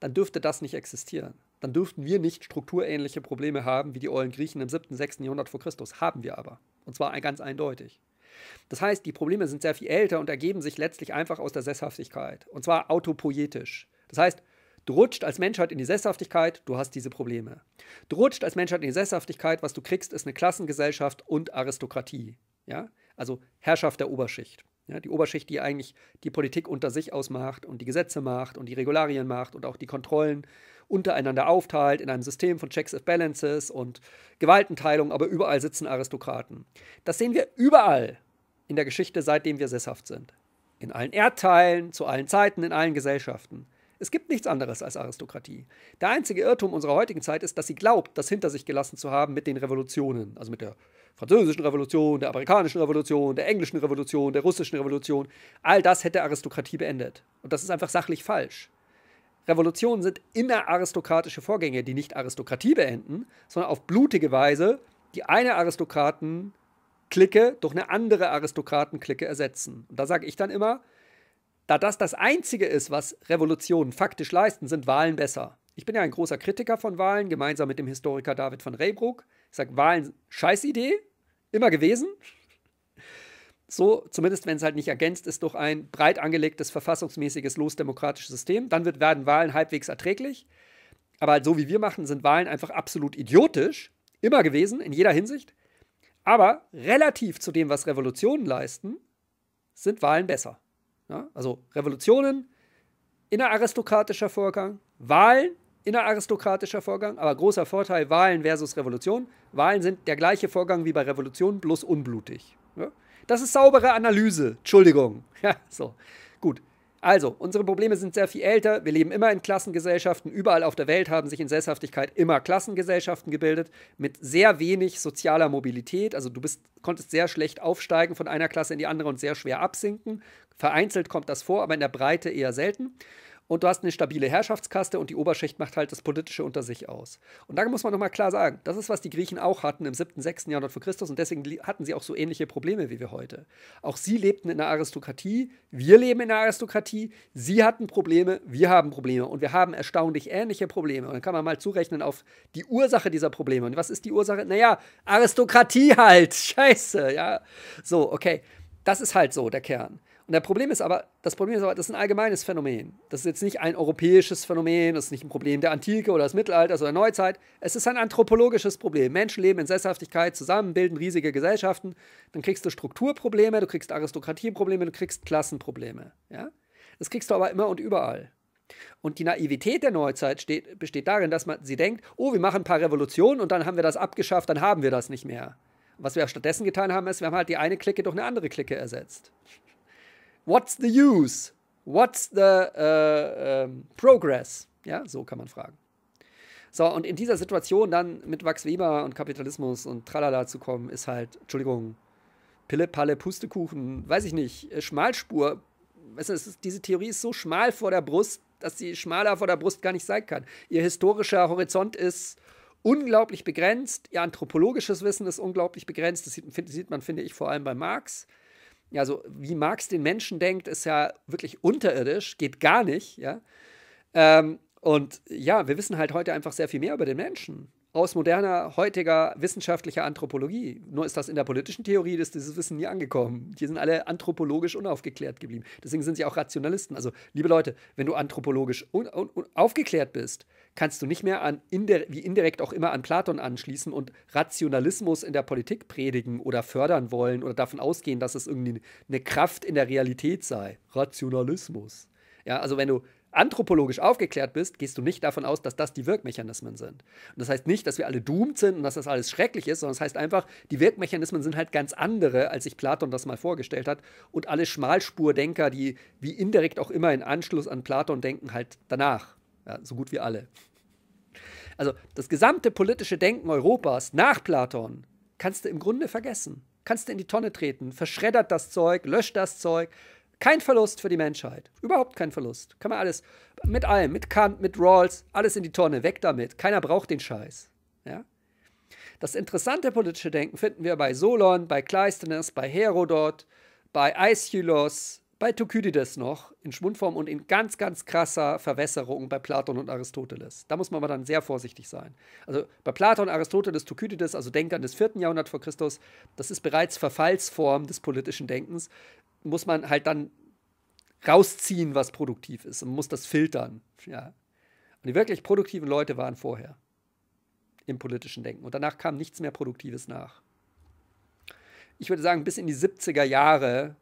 dann dürfte das nicht existieren. Dann dürften wir nicht strukturähnliche Probleme haben wie die ollen Griechen im 7., 6. Jahrhundert vor Christus. Haben wir aber. Und zwar ganz eindeutig. Das heißt, die Probleme sind sehr viel älter und ergeben sich letztlich einfach aus der Sesshaftigkeit. Und zwar autopoietisch. Das heißt, du rutscht als Menschheit in die Sesshaftigkeit, du hast diese Probleme. Du rutscht als Menschheit in die Sesshaftigkeit, was du kriegst, ist eine Klassengesellschaft und Aristokratie. Ja? Also Herrschaft der Oberschicht. Ja, die Oberschicht, die eigentlich die Politik unter sich ausmacht und die Gesetze macht und die Regularien macht und auch die Kontrollen untereinander aufteilt in einem System von Checks and Balances und Gewaltenteilung, aber überall sitzen Aristokraten. Das sehen wir überall in der Geschichte, seitdem wir sesshaft sind. In allen Erdteilen, zu allen Zeiten, in allen Gesellschaften. Es gibt nichts anderes als Aristokratie. Der einzige Irrtum unserer heutigen Zeit ist, dass sie glaubt, das hinter sich gelassen zu haben mit den Revolutionen, also mit der französischen Revolution, der amerikanischen Revolution, der englischen Revolution, der russischen Revolution, all das hätte Aristokratie beendet. Und das ist einfach sachlich falsch. Revolutionen sind immer aristokratische Vorgänge, die nicht Aristokratie beenden, sondern auf blutige Weise die eine aristokraten clique durch eine andere aristokraten clique ersetzen. Und da sage ich dann immer, da das das Einzige ist, was Revolutionen faktisch leisten, sind Wahlen besser. Ich bin ja ein großer Kritiker von Wahlen, gemeinsam mit dem Historiker David von Reybruck. Ich sage, Wahlen, Scheißidee, immer gewesen. So, zumindest wenn es halt nicht ergänzt ist durch ein breit angelegtes, verfassungsmäßiges, losdemokratisches System, dann wird, werden Wahlen halbwegs erträglich. Aber halt so wie wir machen, sind Wahlen einfach absolut idiotisch, immer gewesen, in jeder Hinsicht. Aber relativ zu dem, was Revolutionen leisten, sind Wahlen besser. Ja? Also Revolutionen, inneraristokratischer Vorgang, Wahlen, inneraristokratischer Vorgang, aber großer Vorteil Wahlen versus Revolution. Wahlen sind der gleiche Vorgang wie bei Revolutionen, bloß unblutig. Ja? Das ist saubere Analyse. Entschuldigung. Ja, so. Gut. Also, unsere Probleme sind sehr viel älter. Wir leben immer in Klassengesellschaften. Überall auf der Welt haben sich in Sesshaftigkeit immer Klassengesellschaften gebildet mit sehr wenig sozialer Mobilität. Also, du bist, konntest sehr schlecht aufsteigen von einer Klasse in die andere und sehr schwer absinken. Vereinzelt kommt das vor, aber in der Breite eher selten und du hast eine stabile Herrschaftskaste und die Oberschicht macht halt das Politische unter sich aus. Und da muss man nochmal klar sagen, das ist, was die Griechen auch hatten im 7., 6. Jahrhundert vor Christus und deswegen hatten sie auch so ähnliche Probleme wie wir heute. Auch sie lebten in einer Aristokratie, wir leben in einer Aristokratie, sie hatten Probleme, wir haben Probleme und wir haben erstaunlich ähnliche Probleme. Und dann kann man mal zurechnen auf die Ursache dieser Probleme. Und was ist die Ursache? Naja, Aristokratie halt, scheiße, ja. So, okay, das ist halt so der Kern. Und das Problem ist aber, das Problem ist aber, das ist ein allgemeines Phänomen. Das ist jetzt nicht ein europäisches Phänomen, das ist nicht ein Problem der Antike oder des Mittelalters oder der Neuzeit. Es ist ein anthropologisches Problem. Menschen leben in Sesshaftigkeit zusammen, bilden riesige Gesellschaften. Dann kriegst du Strukturprobleme, du kriegst Aristokratieprobleme, du kriegst Klassenprobleme. Ja? Das kriegst du aber immer und überall. Und die Naivität der Neuzeit steht, besteht darin, dass man sie denkt, oh, wir machen ein paar Revolutionen und dann haben wir das abgeschafft, dann haben wir das nicht mehr. Was wir stattdessen getan haben, ist, wir haben halt die eine Clique durch eine andere Clique ersetzt. What's the use? What's the äh, ähm, progress? Ja, so kann man fragen. So, und in dieser Situation dann mit Max Weber und Kapitalismus und tralala zu kommen, ist halt, Entschuldigung, Pille, Palle, Pustekuchen, weiß ich nicht, äh, Schmalspur. Weißt du, ist, diese Theorie ist so schmal vor der Brust, dass sie schmaler vor der Brust gar nicht sein kann. Ihr historischer Horizont ist unglaublich begrenzt, ihr anthropologisches Wissen ist unglaublich begrenzt. Das sieht, find, sieht man, finde ich, vor allem bei Marx. Ja, also wie Marx den Menschen denkt, ist ja wirklich unterirdisch, geht gar nicht, ja. Ähm, und ja, wir wissen halt heute einfach sehr viel mehr über den Menschen aus moderner, heutiger wissenschaftlicher Anthropologie. Nur ist das in der politischen Theorie, ist dieses Wissen nie angekommen. Die sind alle anthropologisch unaufgeklärt geblieben. Deswegen sind sie auch Rationalisten. Also, liebe Leute, wenn du anthropologisch aufgeklärt bist, kannst du nicht mehr an indire wie indirekt auch immer an Platon anschließen und Rationalismus in der Politik predigen oder fördern wollen oder davon ausgehen, dass es irgendwie eine Kraft in der Realität sei. Rationalismus. Ja, also wenn du anthropologisch aufgeklärt bist, gehst du nicht davon aus, dass das die Wirkmechanismen sind. Und das heißt nicht, dass wir alle doomed sind und dass das alles schrecklich ist, sondern das heißt einfach, die Wirkmechanismen sind halt ganz andere, als sich Platon das mal vorgestellt hat. Und alle Schmalspurdenker, die wie indirekt auch immer in Anschluss an Platon denken, halt danach. Ja, so gut wie alle. Also das gesamte politische Denken Europas nach Platon kannst du im Grunde vergessen. Kannst du in die Tonne treten, verschreddert das Zeug, löscht das Zeug. Kein Verlust für die Menschheit. Überhaupt kein Verlust. Kann man alles, mit allem, mit Kant, mit Rawls, alles in die Tonne, weg damit. Keiner braucht den Scheiß. Ja? Das interessante politische Denken finden wir bei Solon, bei Kleisthenes, bei Herodot, bei Aeschylus, bei Thukydides noch in Schwundform und in ganz, ganz krasser Verwässerung bei Platon und Aristoteles. Da muss man aber dann sehr vorsichtig sein. Also bei Platon, Aristoteles, Thukydides, also Denkern des 4. Jahrhunderts vor Christus, das ist bereits Verfallsform des politischen Denkens, muss man halt dann rausziehen, was produktiv ist und muss das filtern. Ja. Und die wirklich produktiven Leute waren vorher im politischen Denken. Und danach kam nichts mehr Produktives nach. Ich würde sagen, bis in die 70er Jahre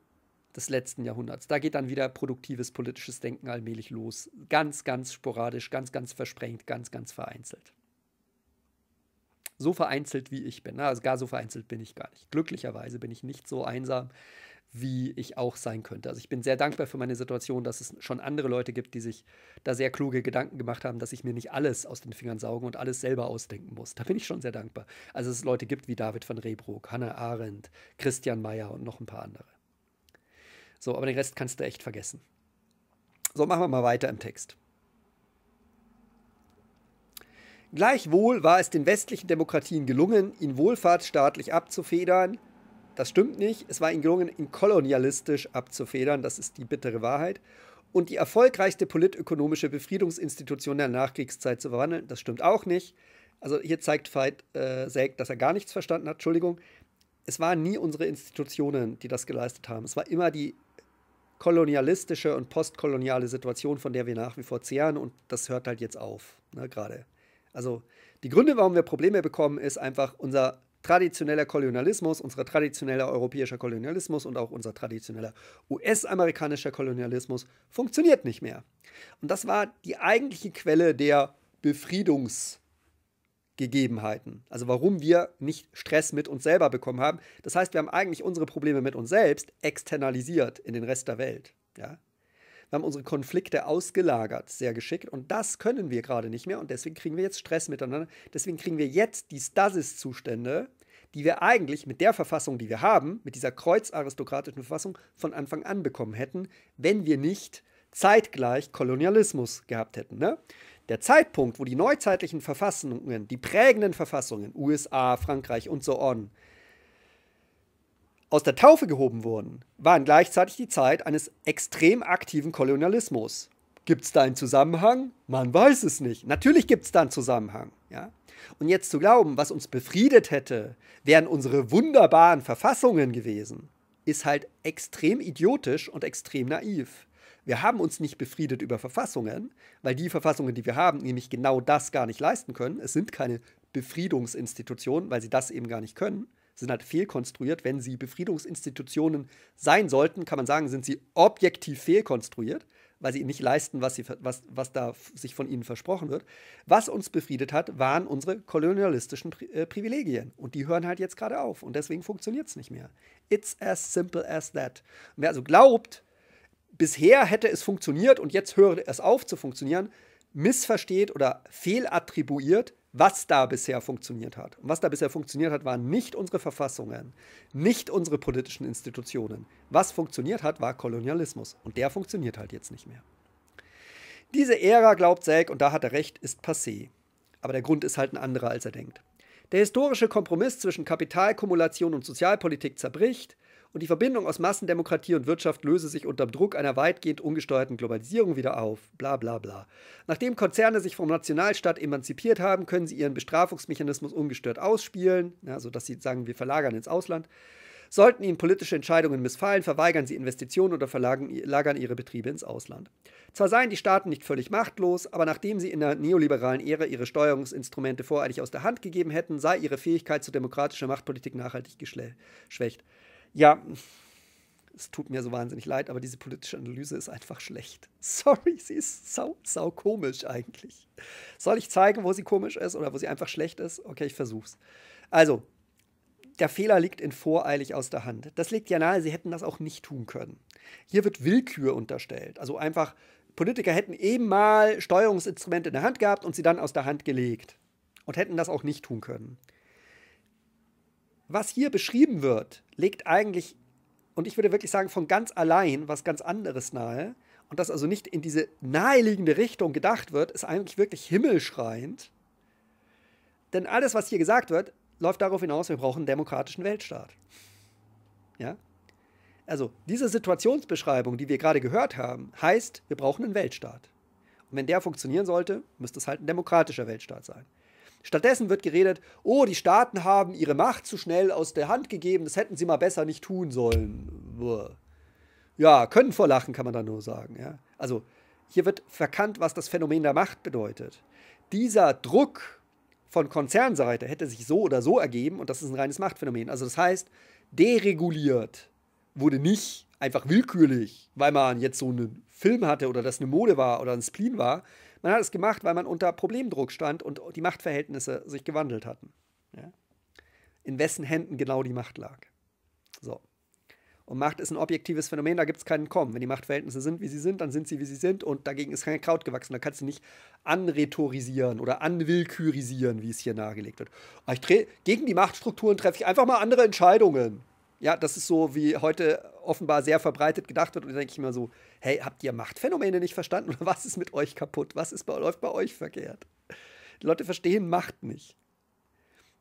des letzten Jahrhunderts. Da geht dann wieder produktives politisches Denken allmählich los. Ganz, ganz sporadisch, ganz, ganz versprengt, ganz, ganz vereinzelt. So vereinzelt, wie ich bin. also gar so vereinzelt bin ich gar nicht. Glücklicherweise bin ich nicht so einsam, wie ich auch sein könnte. Also ich bin sehr dankbar für meine Situation, dass es schon andere Leute gibt, die sich da sehr kluge Gedanken gemacht haben, dass ich mir nicht alles aus den Fingern saugen und alles selber ausdenken muss. Da bin ich schon sehr dankbar. Also dass es Leute gibt wie David van Rebroek, Hannah Arendt, Christian Mayer und noch ein paar andere. So, aber den Rest kannst du echt vergessen. So, machen wir mal weiter im Text. Gleichwohl war es den westlichen Demokratien gelungen, ihn wohlfahrtsstaatlich abzufedern. Das stimmt nicht. Es war ihnen gelungen, ihn kolonialistisch abzufedern. Das ist die bittere Wahrheit. Und die erfolgreichste politökonomische Befriedungsinstitution der Nachkriegszeit zu verwandeln. Das stimmt auch nicht. Also hier zeigt Veit äh, Säg, dass er gar nichts verstanden hat. Entschuldigung. Es waren nie unsere Institutionen, die das geleistet haben. Es war immer die kolonialistische und postkoloniale Situation, von der wir nach wie vor zehren und das hört halt jetzt auf, ne, gerade. Also die Gründe, warum wir Probleme bekommen, ist einfach unser traditioneller Kolonialismus, unser traditioneller europäischer Kolonialismus und auch unser traditioneller US-amerikanischer Kolonialismus funktioniert nicht mehr. Und das war die eigentliche Quelle der Befriedungs- Gegebenheiten. Also warum wir nicht Stress mit uns selber bekommen haben. Das heißt, wir haben eigentlich unsere Probleme mit uns selbst externalisiert in den Rest der Welt. Ja? Wir haben unsere Konflikte ausgelagert, sehr geschickt. Und das können wir gerade nicht mehr. Und deswegen kriegen wir jetzt Stress miteinander. Deswegen kriegen wir jetzt die Stasis-Zustände, die wir eigentlich mit der Verfassung, die wir haben, mit dieser kreuzaristokratischen Verfassung von Anfang an bekommen hätten, wenn wir nicht zeitgleich Kolonialismus gehabt hätten. Ne? Der Zeitpunkt, wo die neuzeitlichen Verfassungen, die prägenden Verfassungen, USA, Frankreich und so on, aus der Taufe gehoben wurden, waren gleichzeitig die Zeit eines extrem aktiven Kolonialismus. Gibt es da einen Zusammenhang? Man weiß es nicht. Natürlich gibt es da einen Zusammenhang. Ja? Und jetzt zu glauben, was uns befriedet hätte, wären unsere wunderbaren Verfassungen gewesen, ist halt extrem idiotisch und extrem naiv. Wir haben uns nicht befriedet über Verfassungen, weil die Verfassungen, die wir haben, nämlich genau das gar nicht leisten können. Es sind keine Befriedungsinstitutionen, weil sie das eben gar nicht können. Sie sind halt fehlkonstruiert. Wenn sie Befriedungsinstitutionen sein sollten, kann man sagen, sind sie objektiv fehlkonstruiert, weil sie nicht leisten, was, sie, was, was da sich von ihnen versprochen wird. Was uns befriedet hat, waren unsere kolonialistischen Pri äh, Privilegien. Und die hören halt jetzt gerade auf. Und deswegen funktioniert es nicht mehr. It's as simple as that. Und wer also glaubt, bisher hätte es funktioniert und jetzt höre es auf zu funktionieren, missversteht oder fehlattribuiert, was da bisher funktioniert hat. Und was da bisher funktioniert hat, waren nicht unsere Verfassungen, nicht unsere politischen Institutionen. Was funktioniert hat, war Kolonialismus. Und der funktioniert halt jetzt nicht mehr. Diese Ära, glaubt Selk, und da hat er recht, ist passé. Aber der Grund ist halt ein anderer, als er denkt. Der historische Kompromiss zwischen Kapitalkumulation und Sozialpolitik zerbricht, und die Verbindung aus Massendemokratie und Wirtschaft löse sich unter Druck einer weitgehend ungesteuerten Globalisierung wieder auf. Bla bla bla. Nachdem Konzerne sich vom Nationalstaat emanzipiert haben, können sie ihren Bestrafungsmechanismus ungestört ausspielen, ja, sodass sie sagen, wir verlagern ins Ausland. Sollten ihnen politische Entscheidungen missfallen, verweigern sie Investitionen oder verlagern ihre Betriebe ins Ausland. Zwar seien die Staaten nicht völlig machtlos, aber nachdem sie in der neoliberalen Ära ihre Steuerungsinstrumente voreilig aus der Hand gegeben hätten, sei ihre Fähigkeit zur demokratischen Machtpolitik nachhaltig geschwächt ja, es tut mir so wahnsinnig leid, aber diese politische Analyse ist einfach schlecht. Sorry, sie ist sau, sau komisch eigentlich. Soll ich zeigen, wo sie komisch ist oder wo sie einfach schlecht ist? Okay, ich versuch's. Also, der Fehler liegt in voreilig aus der Hand. Das liegt ja nahe, sie hätten das auch nicht tun können. Hier wird Willkür unterstellt. Also einfach, Politiker hätten eben mal Steuerungsinstrumente in der Hand gehabt und sie dann aus der Hand gelegt. Und hätten das auch nicht tun können was hier beschrieben wird, legt eigentlich, und ich würde wirklich sagen, von ganz allein was ganz anderes nahe. Und dass also nicht in diese naheliegende Richtung gedacht wird, ist eigentlich wirklich himmelschreiend. Denn alles, was hier gesagt wird, läuft darauf hinaus, wir brauchen einen demokratischen Weltstaat. Ja? Also, diese Situationsbeschreibung, die wir gerade gehört haben, heißt, wir brauchen einen Weltstaat. Und wenn der funktionieren sollte, müsste es halt ein demokratischer Weltstaat sein. Stattdessen wird geredet, oh, die Staaten haben ihre Macht zu schnell aus der Hand gegeben, das hätten sie mal besser nicht tun sollen. Ja, können vor Lachen, kann man da nur sagen. Ja? Also, hier wird verkannt, was das Phänomen der Macht bedeutet. Dieser Druck von Konzernseite hätte sich so oder so ergeben und das ist ein reines Machtphänomen. Also, das heißt, dereguliert wurde nicht einfach willkürlich, weil man jetzt so einen Film hatte oder das eine Mode war oder ein Spleen war, man hat es gemacht, weil man unter Problemdruck stand und die Machtverhältnisse sich gewandelt hatten. Ja? In wessen Händen genau die Macht lag. So. Und Macht ist ein objektives Phänomen, da gibt es keinen Kommen. Wenn die Machtverhältnisse sind, wie sie sind, dann sind sie, wie sie sind und dagegen ist kein Kraut gewachsen. Da kannst du nicht anrhetorisieren oder anwillkürisieren, wie es hier nahegelegt wird. Ah, ich gegen die Machtstrukturen treffe ich einfach mal andere Entscheidungen. Ja, das ist so, wie heute offenbar sehr verbreitet gedacht wird. Und da denke ich immer so, hey, habt ihr Machtphänomene nicht verstanden? Oder was ist mit euch kaputt? Was ist bei, läuft bei euch verkehrt? Die Leute verstehen Macht nicht.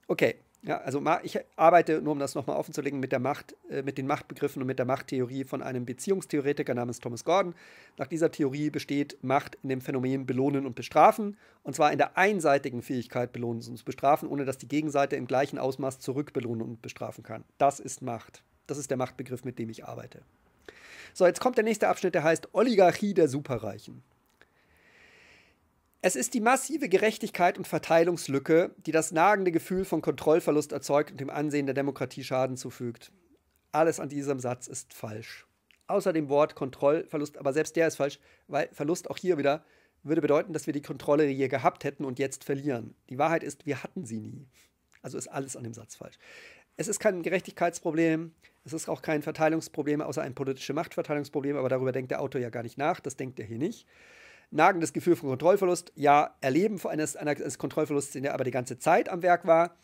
Okay, ja, also ich arbeite, nur um das nochmal offenzulegen, mit der Macht, äh, mit den Machtbegriffen und mit der Machttheorie von einem Beziehungstheoretiker namens Thomas Gordon. Nach dieser Theorie besteht Macht in dem Phänomen Belohnen und Bestrafen, und zwar in der einseitigen Fähigkeit belohnen und bestrafen, ohne dass die Gegenseite im gleichen Ausmaß zurückbelohnen und bestrafen kann. Das ist Macht. Das ist der Machtbegriff, mit dem ich arbeite. So, jetzt kommt der nächste Abschnitt, der heißt Oligarchie der Superreichen. Es ist die massive Gerechtigkeit und Verteilungslücke, die das nagende Gefühl von Kontrollverlust erzeugt und dem Ansehen der Demokratie Schaden zufügt. Alles an diesem Satz ist falsch. Außer dem Wort Kontrollverlust, aber selbst der ist falsch, weil Verlust auch hier wieder würde bedeuten, dass wir die Kontrolle hier gehabt hätten und jetzt verlieren. Die Wahrheit ist, wir hatten sie nie. Also ist alles an dem Satz falsch. Es ist kein Gerechtigkeitsproblem, es ist auch kein Verteilungsproblem, außer ein politisches Machtverteilungsproblem, aber darüber denkt der Autor ja gar nicht nach, das denkt er hier nicht nagendes Gefühl von Kontrollverlust, ja, Erleben eines, eines Kontrollverlusts, den er aber die ganze Zeit am Werk war.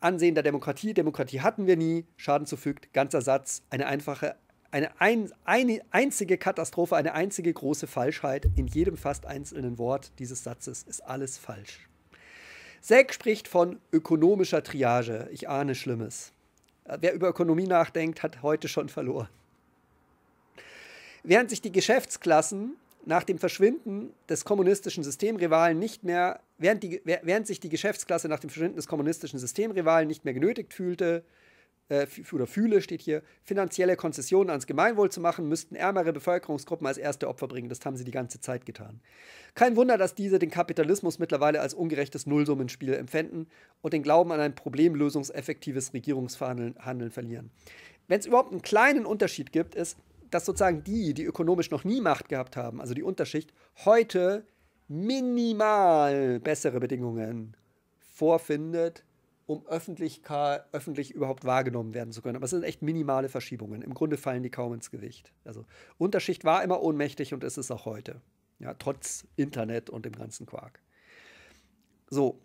Ansehen der Demokratie, Demokratie hatten wir nie, Schaden zufügt, ganzer Satz, eine einfache, eine, ein, eine einzige Katastrophe, eine einzige große Falschheit in jedem fast einzelnen Wort dieses Satzes ist alles falsch. Seck spricht von ökonomischer Triage. Ich ahne Schlimmes. Wer über Ökonomie nachdenkt, hat heute schon verloren. Während sich die Geschäftsklassen nach dem Verschwinden des kommunistischen Systemrivalen nicht mehr, während, die, während sich die Geschäftsklasse nach dem Verschwinden des kommunistischen Systemrivalen nicht mehr genötigt fühlte, äh, oder fühle, steht hier, finanzielle Konzessionen ans Gemeinwohl zu machen, müssten ärmere Bevölkerungsgruppen als erste Opfer bringen. Das haben sie die ganze Zeit getan. Kein Wunder, dass diese den Kapitalismus mittlerweile als ungerechtes Nullsummenspiel empfänden und den Glauben an ein problemlösungseffektives Regierungshandeln verlieren. Wenn es überhaupt einen kleinen Unterschied gibt, ist, dass sozusagen die, die ökonomisch noch nie Macht gehabt haben, also die Unterschicht, heute minimal bessere Bedingungen vorfindet, um öffentlich, öffentlich überhaupt wahrgenommen werden zu können. Aber es sind echt minimale Verschiebungen. Im Grunde fallen die kaum ins Gewicht. Also Unterschicht war immer ohnmächtig und ist es auch heute. Ja, trotz Internet und dem ganzen Quark. So,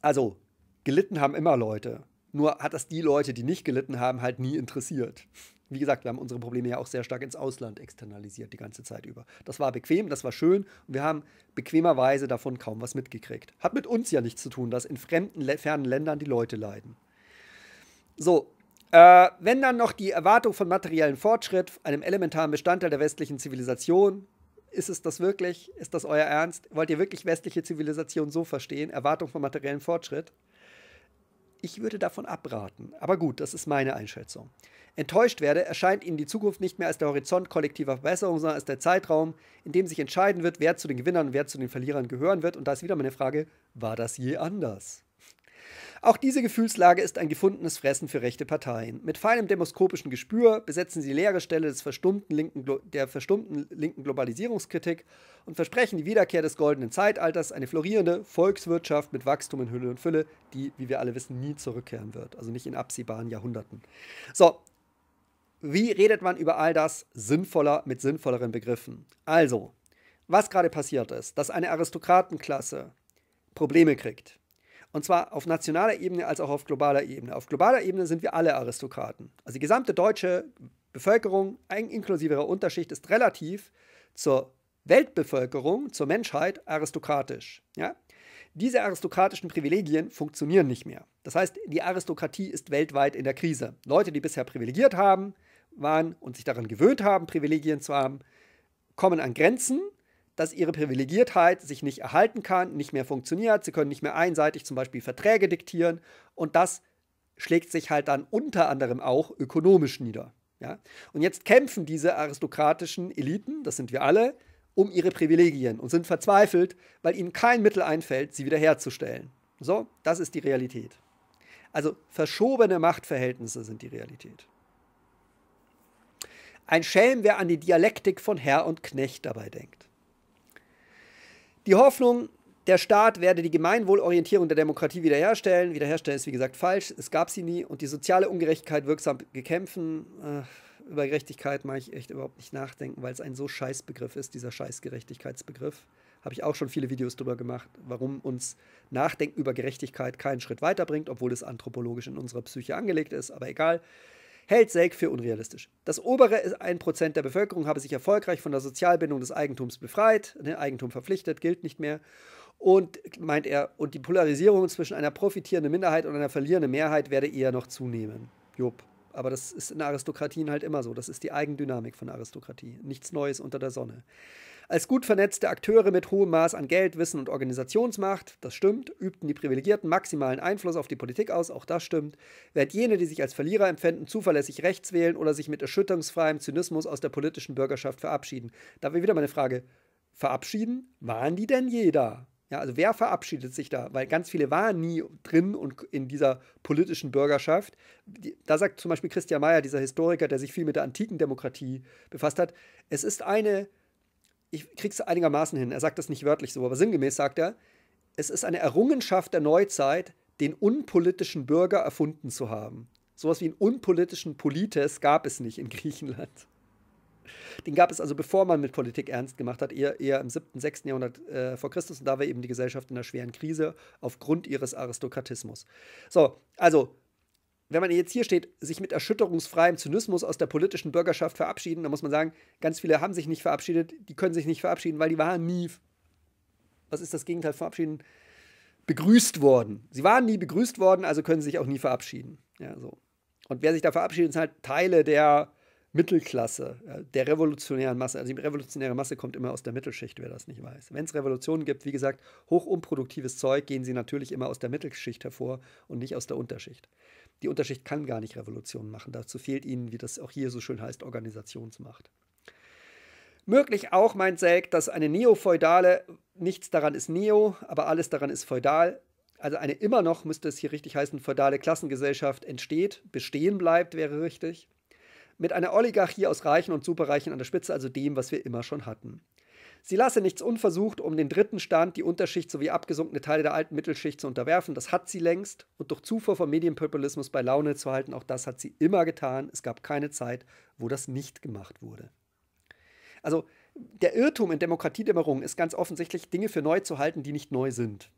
also gelitten haben immer Leute. Nur hat das die Leute, die nicht gelitten haben, halt nie interessiert wie gesagt, wir haben unsere Probleme ja auch sehr stark ins Ausland externalisiert die ganze Zeit über. Das war bequem, das war schön und wir haben bequemerweise davon kaum was mitgekriegt. Hat mit uns ja nichts zu tun, dass in fremden, fernen Ländern die Leute leiden. So, äh, wenn dann noch die Erwartung von materiellen Fortschritt, einem elementaren Bestandteil der westlichen Zivilisation, ist es das wirklich? Ist das euer Ernst? Wollt ihr wirklich westliche Zivilisation so verstehen? Erwartung von materiellen Fortschritt? Ich würde davon abraten. Aber gut, das ist meine Einschätzung enttäuscht werde, erscheint ihnen die Zukunft nicht mehr als der Horizont kollektiver Verbesserung, sondern als der Zeitraum, in dem sich entscheiden wird, wer zu den Gewinnern und wer zu den Verlierern gehören wird. Und da ist wieder meine Frage, war das je anders? Auch diese Gefühlslage ist ein gefundenes Fressen für rechte Parteien. Mit feinem demoskopischen Gespür besetzen sie leere Stelle des verstummten linken der verstummten linken Globalisierungskritik und versprechen die Wiederkehr des goldenen Zeitalters, eine florierende Volkswirtschaft mit Wachstum in Hülle und Fülle, die, wie wir alle wissen, nie zurückkehren wird, also nicht in absehbaren Jahrhunderten. So, wie redet man über all das sinnvoller mit sinnvolleren Begriffen? Also, was gerade passiert ist, dass eine Aristokratenklasse Probleme kriegt. Und zwar auf nationaler Ebene als auch auf globaler Ebene. Auf globaler Ebene sind wir alle Aristokraten. Also die gesamte deutsche Bevölkerung, inklusive ihrer Unterschicht, ist relativ zur Weltbevölkerung, zur Menschheit aristokratisch. Ja? Diese aristokratischen Privilegien funktionieren nicht mehr. Das heißt, die Aristokratie ist weltweit in der Krise. Leute, die bisher privilegiert haben, waren und sich daran gewöhnt haben, Privilegien zu haben, kommen an Grenzen, dass ihre Privilegiertheit sich nicht erhalten kann, nicht mehr funktioniert. Sie können nicht mehr einseitig zum Beispiel Verträge diktieren und das schlägt sich halt dann unter anderem auch ökonomisch nieder. Ja? Und jetzt kämpfen diese aristokratischen Eliten, das sind wir alle, um ihre Privilegien und sind verzweifelt, weil ihnen kein Mittel einfällt, sie wiederherzustellen. So, das ist die Realität. Also verschobene Machtverhältnisse sind die Realität. Ein Schelm, wer an die Dialektik von Herr und Knecht dabei denkt. Die Hoffnung, der Staat werde die Gemeinwohlorientierung der Demokratie wiederherstellen. Wiederherstellen ist wie gesagt falsch, es gab sie nie. Und die soziale Ungerechtigkeit wirksam bekämpfen. Äh, über Gerechtigkeit mag ich echt überhaupt nicht nachdenken, weil es ein so scheiß Begriff ist, dieser Scheißgerechtigkeitsbegriff. Habe ich auch schon viele Videos darüber gemacht, warum uns Nachdenken über Gerechtigkeit keinen Schritt weiterbringt, obwohl es anthropologisch in unserer Psyche angelegt ist, aber egal hält Selk für unrealistisch. Das obere 1% der Bevölkerung habe sich erfolgreich von der Sozialbindung des Eigentums befreit, ne, Eigentum verpflichtet, gilt nicht mehr. Und meint er, und die Polarisierung zwischen einer profitierenden Minderheit und einer verlierenden Mehrheit werde eher noch zunehmen. Jupp. Aber das ist in Aristokratien halt immer so. Das ist die Eigendynamik von Aristokratie. Nichts Neues unter der Sonne. Als gut vernetzte Akteure mit hohem Maß an Geld, Wissen und Organisationsmacht, das stimmt, übten die Privilegierten maximalen Einfluss auf die Politik aus, auch das stimmt, während jene, die sich als Verlierer empfänden, zuverlässig rechts wählen oder sich mit erschütterungsfreiem Zynismus aus der politischen Bürgerschaft verabschieden. Da wäre wieder meine Frage, verabschieden? Waren die denn jeder? Ja, also wer verabschiedet sich da? Weil ganz viele waren nie drin und in dieser politischen Bürgerschaft. Da sagt zum Beispiel Christian Mayer, dieser Historiker, der sich viel mit der antiken Demokratie befasst hat, es ist eine ich krieg's einigermaßen hin. Er sagt das nicht wörtlich so, aber sinngemäß sagt er, es ist eine Errungenschaft der Neuzeit, den unpolitischen Bürger erfunden zu haben. Sowas wie einen unpolitischen Polites gab es nicht in Griechenland. Den gab es also, bevor man mit Politik ernst gemacht hat, eher, eher im 7., 6. Jahrhundert äh, vor Christus. Und da war eben die Gesellschaft in einer schweren Krise aufgrund ihres Aristokratismus. So, also wenn man jetzt hier steht, sich mit erschütterungsfreiem Zynismus aus der politischen Bürgerschaft verabschieden, dann muss man sagen, ganz viele haben sich nicht verabschiedet, die können sich nicht verabschieden, weil die waren nie, was ist das Gegenteil verabschieden? Begrüßt worden. Sie waren nie begrüßt worden, also können sie sich auch nie verabschieden. Ja, so. Und wer sich da verabschiedet, sind halt Teile der Mittelklasse, äh, der revolutionären Masse. Also die revolutionäre Masse kommt immer aus der Mittelschicht, wer das nicht weiß. Wenn es Revolutionen gibt, wie gesagt, hoch unproduktives Zeug, gehen sie natürlich immer aus der Mittelschicht hervor und nicht aus der Unterschicht. Die Unterschicht kann gar nicht Revolution machen. Dazu fehlt ihnen, wie das auch hier so schön heißt, Organisationsmacht. Möglich auch, meint Selk, dass eine Neo-Feudale, nichts daran ist neo, aber alles daran ist feudal, also eine immer noch, müsste es hier richtig heißen, feudale Klassengesellschaft entsteht, bestehen bleibt, wäre richtig, mit einer Oligarchie aus Reichen und Superreichen an der Spitze, also dem, was wir immer schon hatten. Sie lasse nichts unversucht, um den dritten Stand, die Unterschicht sowie abgesunkene Teile der alten Mittelschicht zu unterwerfen. Das hat sie längst und durch Zufuhr von Medienpopulismus bei Laune zu halten, auch das hat sie immer getan. Es gab keine Zeit, wo das nicht gemacht wurde. Also der Irrtum in Demokratiedämmerung ist ganz offensichtlich, Dinge für neu zu halten, die nicht neu sind.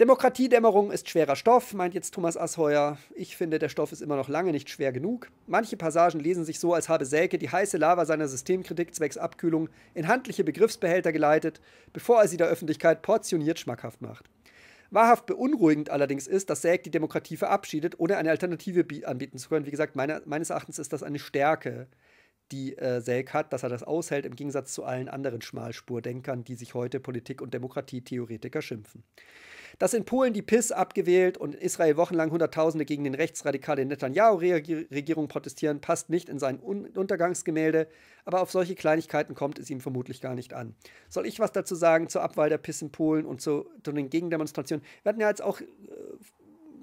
Demokratiedämmerung ist schwerer Stoff, meint jetzt Thomas Asheuer. Ich finde, der Stoff ist immer noch lange nicht schwer genug. Manche Passagen lesen sich so, als habe Selke die heiße Lava seiner Systemkritik zwecks Abkühlung in handliche Begriffsbehälter geleitet, bevor er sie der Öffentlichkeit portioniert schmackhaft macht. Wahrhaft beunruhigend allerdings ist, dass Selke die Demokratie verabschiedet, ohne eine Alternative anbieten zu können. Wie gesagt, meine, meines Erachtens ist das eine Stärke, die äh, Selke hat, dass er das aushält, im Gegensatz zu allen anderen Schmalspurdenkern, die sich heute Politik- und Demokratietheoretiker schimpfen dass in Polen die PIS abgewählt und in Israel wochenlang Hunderttausende gegen den rechtsradikale Netanyahu-Regierung protestieren, passt nicht in sein Un Untergangsgemälde, aber auf solche Kleinigkeiten kommt es ihm vermutlich gar nicht an. Soll ich was dazu sagen zur Abwahl der PIS in Polen und zu, zu den Gegendemonstrationen? Wir hatten ja jetzt auch äh,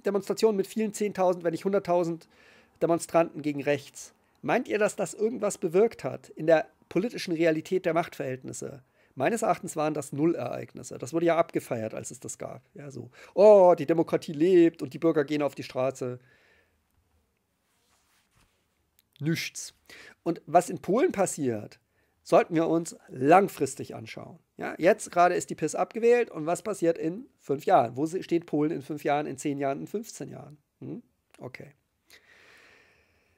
Demonstrationen mit vielen 10.000, wenn nicht 100.000 Demonstranten gegen rechts. Meint ihr, dass das irgendwas bewirkt hat in der politischen Realität der Machtverhältnisse? Meines Erachtens waren das Nullereignisse. Das wurde ja abgefeiert, als es das gab. Ja, so, oh, die Demokratie lebt und die Bürger gehen auf die Straße. Nichts. Und was in Polen passiert, sollten wir uns langfristig anschauen. Ja, jetzt gerade ist die PIS abgewählt und was passiert in fünf Jahren? Wo steht Polen in fünf Jahren, in zehn Jahren, in 15 Jahren? Hm? Okay.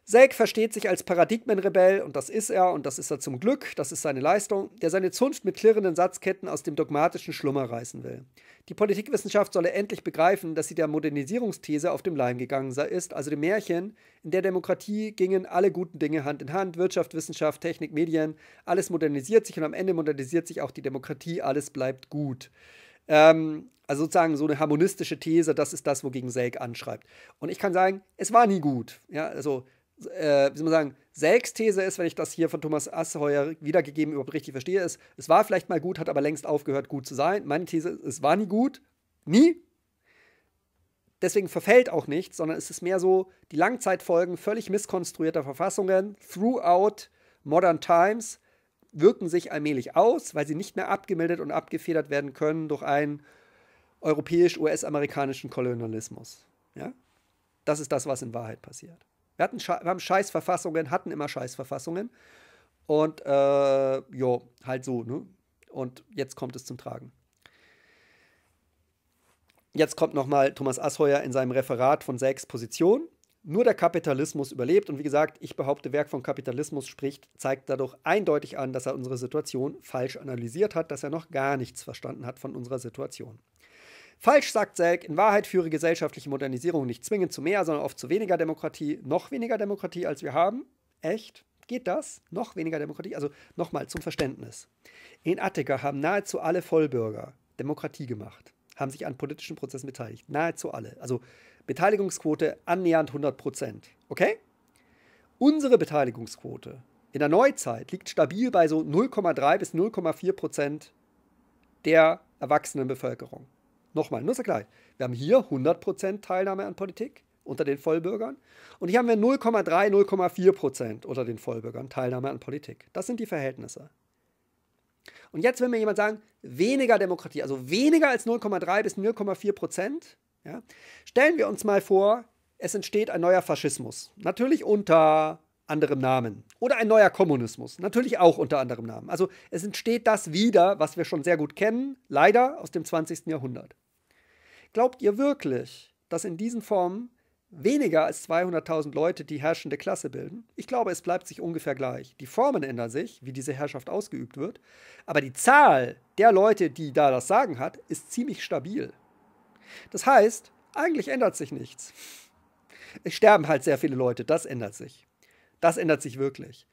Zack versteht sich als Paradigmenrebell und das ist er und das ist er zum Glück, das ist seine Leistung, der seine Zunft mit klirrenden Satzketten aus dem dogmatischen Schlummer reißen will. Die Politikwissenschaft solle endlich begreifen, dass sie der Modernisierungsthese auf dem Leim gegangen sei, ist, also dem Märchen, in der Demokratie gingen alle guten Dinge Hand in Hand, Wirtschaft, Wissenschaft, Technik, Medien, alles modernisiert sich und am Ende modernisiert sich auch die Demokratie, alles bleibt gut. Ähm, also sozusagen so eine harmonistische These, das ist das, wogegen Selk anschreibt. Und ich kann sagen, es war nie gut. Ja, also äh, wie soll man sagen, Selks These ist, wenn ich das hier von Thomas Assheuer wiedergegeben überhaupt richtig verstehe, ist, es war vielleicht mal gut, hat aber längst aufgehört, gut zu sein. Meine These ist, es war nie gut, nie. Deswegen verfällt auch nichts, sondern es ist mehr so, die Langzeitfolgen völlig misskonstruierter Verfassungen throughout modern times wirken sich allmählich aus, weil sie nicht mehr abgemildert und abgefedert werden können durch einen europäisch-US-amerikanischen Kolonialismus. Ja? Das ist das, was in Wahrheit passiert. Wir, hatten, wir haben Scheißverfassungen, hatten immer Scheißverfassungen. Und äh, jo, halt so, ne? Und jetzt kommt es zum Tragen. Jetzt kommt nochmal Thomas Asheuer in seinem Referat von sechs Positionen. Nur der Kapitalismus überlebt und wie gesagt, ich behaupte, Werk von Kapitalismus spricht, zeigt dadurch eindeutig an, dass er unsere Situation falsch analysiert hat, dass er noch gar nichts verstanden hat von unserer Situation. Falsch, sagt Selk, in Wahrheit führe gesellschaftliche Modernisierung nicht zwingend zu mehr, sondern oft zu weniger Demokratie, noch weniger Demokratie, als wir haben. Echt? Geht das? Noch weniger Demokratie? Also nochmal zum Verständnis. In Attika haben nahezu alle Vollbürger Demokratie gemacht, haben sich an politischen Prozessen beteiligt. Nahezu alle. Also Beteiligungsquote annähernd 100 Prozent. Okay? Unsere Beteiligungsquote in der Neuzeit liegt stabil bei so 0,3 bis 0,4 Prozent der erwachsenen Bevölkerung. Nochmal, nur zur gleich. Wir haben hier 100% Teilnahme an Politik unter den Vollbürgern und hier haben wir 0,3, 0,4% unter den Vollbürgern Teilnahme an Politik. Das sind die Verhältnisse. Und jetzt will mir jemand sagen, weniger Demokratie, also weniger als 0,3 bis 0,4%. Ja? Stellen wir uns mal vor, es entsteht ein neuer Faschismus. Natürlich unter anderem Namen. Oder ein neuer Kommunismus, natürlich auch unter anderem Namen. Also es entsteht das wieder, was wir schon sehr gut kennen, leider aus dem 20. Jahrhundert. Glaubt ihr wirklich, dass in diesen Formen weniger als 200.000 Leute die herrschende Klasse bilden? Ich glaube, es bleibt sich ungefähr gleich. Die Formen ändern sich, wie diese Herrschaft ausgeübt wird, aber die Zahl der Leute, die da das Sagen hat, ist ziemlich stabil. Das heißt, eigentlich ändert sich nichts. Es sterben halt sehr viele Leute, das ändert sich. Das ändert sich wirklich.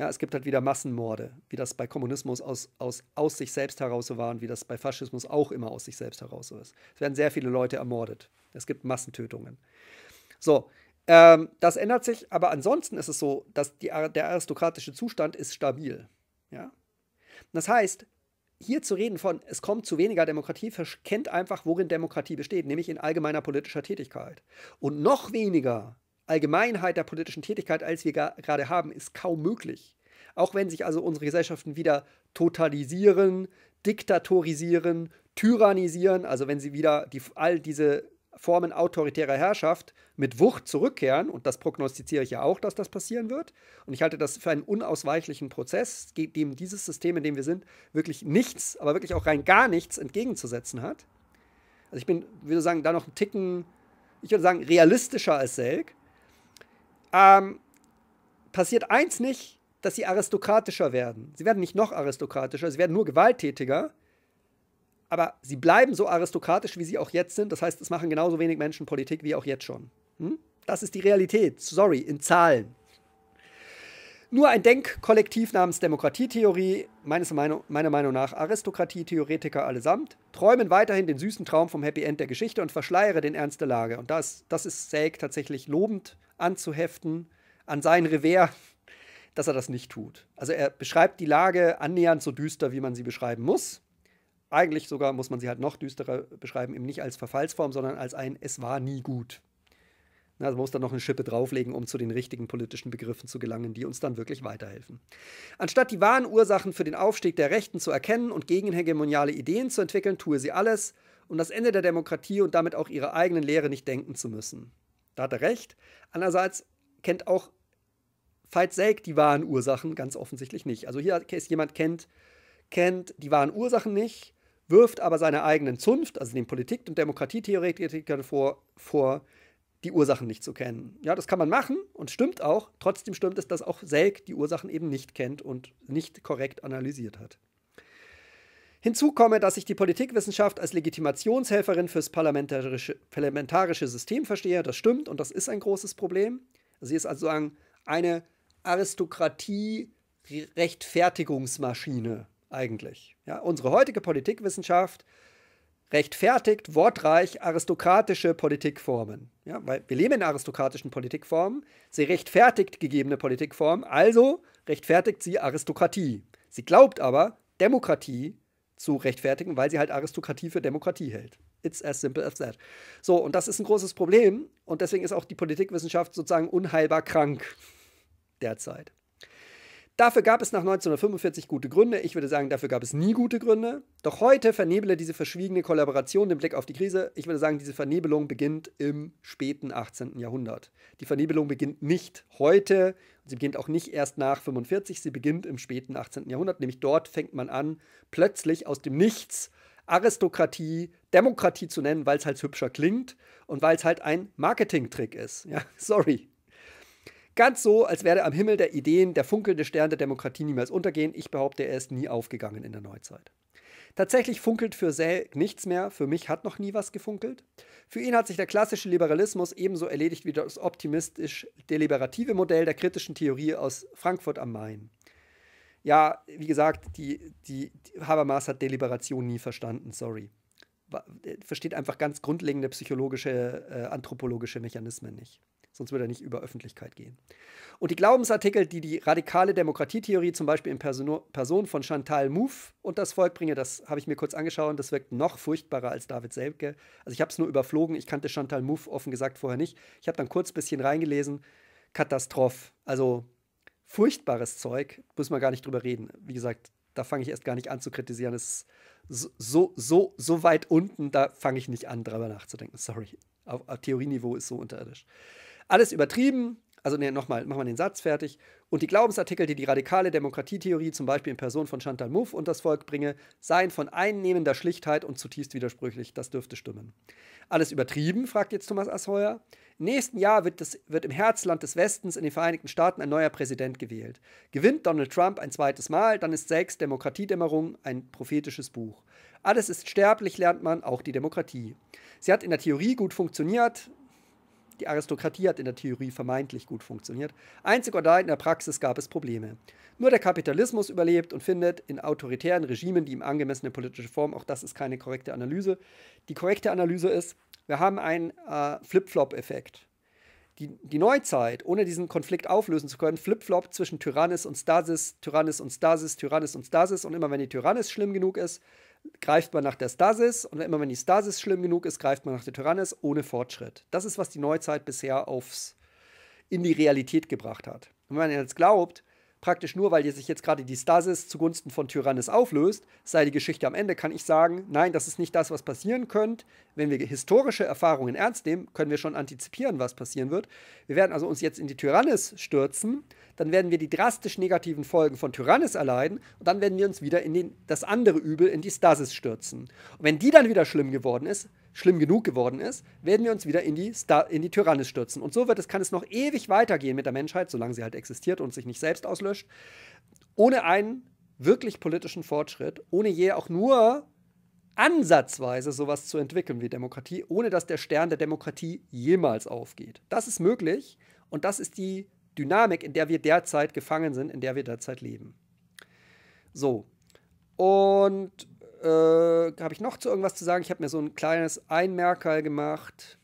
Ja, es gibt halt wieder Massenmorde, wie das bei Kommunismus aus, aus, aus sich selbst heraus so war und wie das bei Faschismus auch immer aus sich selbst heraus so ist. Es werden sehr viele Leute ermordet. Es gibt Massentötungen. So, ähm, das ändert sich, aber ansonsten ist es so, dass die, der aristokratische Zustand ist stabil. Ja? Das heißt, hier zu reden von, es kommt zu weniger Demokratie, verkennt einfach, worin Demokratie besteht, nämlich in allgemeiner politischer Tätigkeit. Und noch weniger Allgemeinheit der politischen Tätigkeit, als wir gerade haben, ist kaum möglich. Auch wenn sich also unsere Gesellschaften wieder totalisieren, diktatorisieren, tyrannisieren, also wenn sie wieder die, all diese Formen autoritärer Herrschaft mit Wucht zurückkehren, und das prognostiziere ich ja auch, dass das passieren wird, und ich halte das für einen unausweichlichen Prozess, dem dieses System, in dem wir sind, wirklich nichts, aber wirklich auch rein gar nichts entgegenzusetzen hat. Also ich bin, würde sagen, da noch einen Ticken, ich würde sagen, realistischer als Selk, ähm, passiert eins nicht, dass sie aristokratischer werden. Sie werden nicht noch aristokratischer, sie werden nur gewalttätiger, aber sie bleiben so aristokratisch, wie sie auch jetzt sind. Das heißt, es machen genauso wenig Menschen Politik wie auch jetzt schon. Hm? Das ist die Realität, sorry, in Zahlen. Nur ein Denkkollektiv namens Demokratietheorie, meines Meinung, meiner Meinung nach Aristokratietheoretiker allesamt, träumen weiterhin den süßen Traum vom Happy End der Geschichte und verschleiere den Ernst der Lage. Und das, das ist Sake tatsächlich lobend anzuheften an sein Revers, dass er das nicht tut. Also er beschreibt die Lage annähernd so düster, wie man sie beschreiben muss. Eigentlich sogar muss man sie halt noch düsterer beschreiben, eben nicht als Verfallsform, sondern als ein Es war nie gut. Also man muss dann noch eine Schippe drauflegen, um zu den richtigen politischen Begriffen zu gelangen, die uns dann wirklich weiterhelfen. Anstatt die wahren Ursachen für den Aufstieg der Rechten zu erkennen und gegenhegemoniale Ideen zu entwickeln, tue sie alles, um das Ende der Demokratie und damit auch ihre eigenen Lehre nicht denken zu müssen. Da hat er recht. Andererseits kennt auch Veit Selk die wahren Ursachen ganz offensichtlich nicht. Also hier ist jemand kennt, kennt die wahren Ursachen nicht, wirft aber seiner eigenen Zunft, also den Politik- und Demokratietheoretikern vor, vor, die Ursachen nicht zu kennen. Ja, das kann man machen und stimmt auch. Trotzdem stimmt es, dass auch Selk die Ursachen eben nicht kennt und nicht korrekt analysiert hat. Hinzu komme, dass ich die Politikwissenschaft als Legitimationshelferin fürs parlamentarische, parlamentarische System verstehe. Das stimmt und das ist ein großes Problem. Sie ist also eine Aristokratie-Rechtfertigungsmaschine eigentlich. Ja, unsere heutige Politikwissenschaft rechtfertigt wortreich aristokratische Politikformen. Ja, weil wir leben in aristokratischen Politikformen. Sie rechtfertigt gegebene Politikformen, also rechtfertigt sie Aristokratie. Sie glaubt aber, Demokratie zu rechtfertigen, weil sie halt Aristokratie für Demokratie hält. It's as simple as that. So, und das ist ein großes Problem und deswegen ist auch die Politikwissenschaft sozusagen unheilbar krank derzeit. Dafür gab es nach 1945 gute Gründe. Ich würde sagen, dafür gab es nie gute Gründe. Doch heute vernebele diese verschwiegene Kollaboration den Blick auf die Krise. Ich würde sagen, diese Vernebelung beginnt im späten 18. Jahrhundert. Die Vernebelung beginnt nicht heute. Sie beginnt auch nicht erst nach 45. Sie beginnt im späten 18. Jahrhundert. Nämlich dort fängt man an, plötzlich aus dem Nichts Aristokratie, Demokratie zu nennen, weil es halt hübscher klingt und weil es halt ein Marketingtrick ist. Ja, sorry. Ganz so, als werde am Himmel der Ideen der funkelnde Stern der Demokratie niemals untergehen. Ich behaupte, er ist nie aufgegangen in der Neuzeit. Tatsächlich funkelt für Selk nichts mehr, für mich hat noch nie was gefunkelt. Für ihn hat sich der klassische Liberalismus ebenso erledigt wie das optimistisch-deliberative Modell der kritischen Theorie aus Frankfurt am Main. Ja, wie gesagt, die, die, die Habermas hat Deliberation nie verstanden, sorry. Äh, versteht einfach ganz grundlegende psychologische, äh, anthropologische Mechanismen nicht sonst würde er nicht über Öffentlichkeit gehen. Und die Glaubensartikel, die die radikale Demokratietheorie zum Beispiel in Person, von Chantal Mouffe und das Volk bringe, das habe ich mir kurz angeschaut und das wirkt noch furchtbarer als David Selke. Also ich habe es nur überflogen, ich kannte Chantal Mouffe offen gesagt vorher nicht. Ich habe dann kurz ein bisschen reingelesen. Katastroph. Also furchtbares Zeug, muss man gar nicht drüber reden. Wie gesagt, da fange ich erst gar nicht an zu kritisieren. Es ist so, so, so weit unten, da fange ich nicht an, drüber nachzudenken. Sorry. Auf, auf Theorieniveau ist so unterirdisch. Alles übertrieben, also nee, nochmal, machen wir den Satz fertig. Und die Glaubensartikel, die die radikale Demokratietheorie zum Beispiel in Person von Chantal Mouffe und das Volk bringe, seien von einnehmender Schlichtheit und zutiefst widersprüchlich. Das dürfte stimmen. Alles übertrieben, fragt jetzt Thomas Asheuer. Im nächsten Jahr wird, das, wird im Herzland des Westens in den Vereinigten Staaten ein neuer Präsident gewählt. Gewinnt Donald Trump ein zweites Mal, dann ist Sex Demokratiedämmerung ein prophetisches Buch. Alles ist sterblich, lernt man, auch die Demokratie. Sie hat in der Theorie gut funktioniert, die Aristokratie hat in der Theorie vermeintlich gut funktioniert. Einzig und allein in der Praxis gab es Probleme. Nur der Kapitalismus überlebt und findet in autoritären Regimen die ihm angemessene politische Form. Auch das ist keine korrekte Analyse. Die korrekte Analyse ist, wir haben einen äh, Flip-Flop-Effekt. Die, die, Neuzeit, ohne diesen Konflikt auflösen zu können, Flip-Flop zwischen Tyrannis und Stasis, Tyrannis und Stasis, Tyrannis und Stasis. Und immer wenn die Tyrannis schlimm genug ist, greift man nach der Stasis und immer wenn die Stasis schlimm genug ist, greift man nach der Tyrannis ohne Fortschritt. Das ist, was die Neuzeit bisher aufs, in die Realität gebracht hat. Und wenn man jetzt glaubt, praktisch nur, weil sich jetzt gerade die Stasis zugunsten von Tyrannis auflöst, sei die Geschichte am Ende, kann ich sagen, nein, das ist nicht das, was passieren könnte. Wenn wir historische Erfahrungen ernst nehmen, können wir schon antizipieren, was passieren wird. Wir werden also uns jetzt in die Tyrannis stürzen, dann werden wir die drastisch negativen Folgen von Tyrannis erleiden und dann werden wir uns wieder in den, das andere Übel, in die Stasis stürzen. Und wenn die dann wieder schlimm geworden ist, schlimm genug geworden ist, werden wir uns wieder in die, in die Tyrannis stürzen. Und so wird es, kann es noch ewig weitergehen mit der Menschheit, solange sie halt existiert und sich nicht selbst auslöscht, ohne einen wirklich politischen Fortschritt, ohne je auch nur ansatzweise sowas zu entwickeln wie Demokratie, ohne dass der Stern der Demokratie jemals aufgeht. Das ist möglich und das ist die Dynamik, in der wir derzeit gefangen sind, in der wir derzeit leben. So. Und äh, habe ich noch zu irgendwas zu sagen? Ich habe mir so ein kleines Einmerkerl gemacht.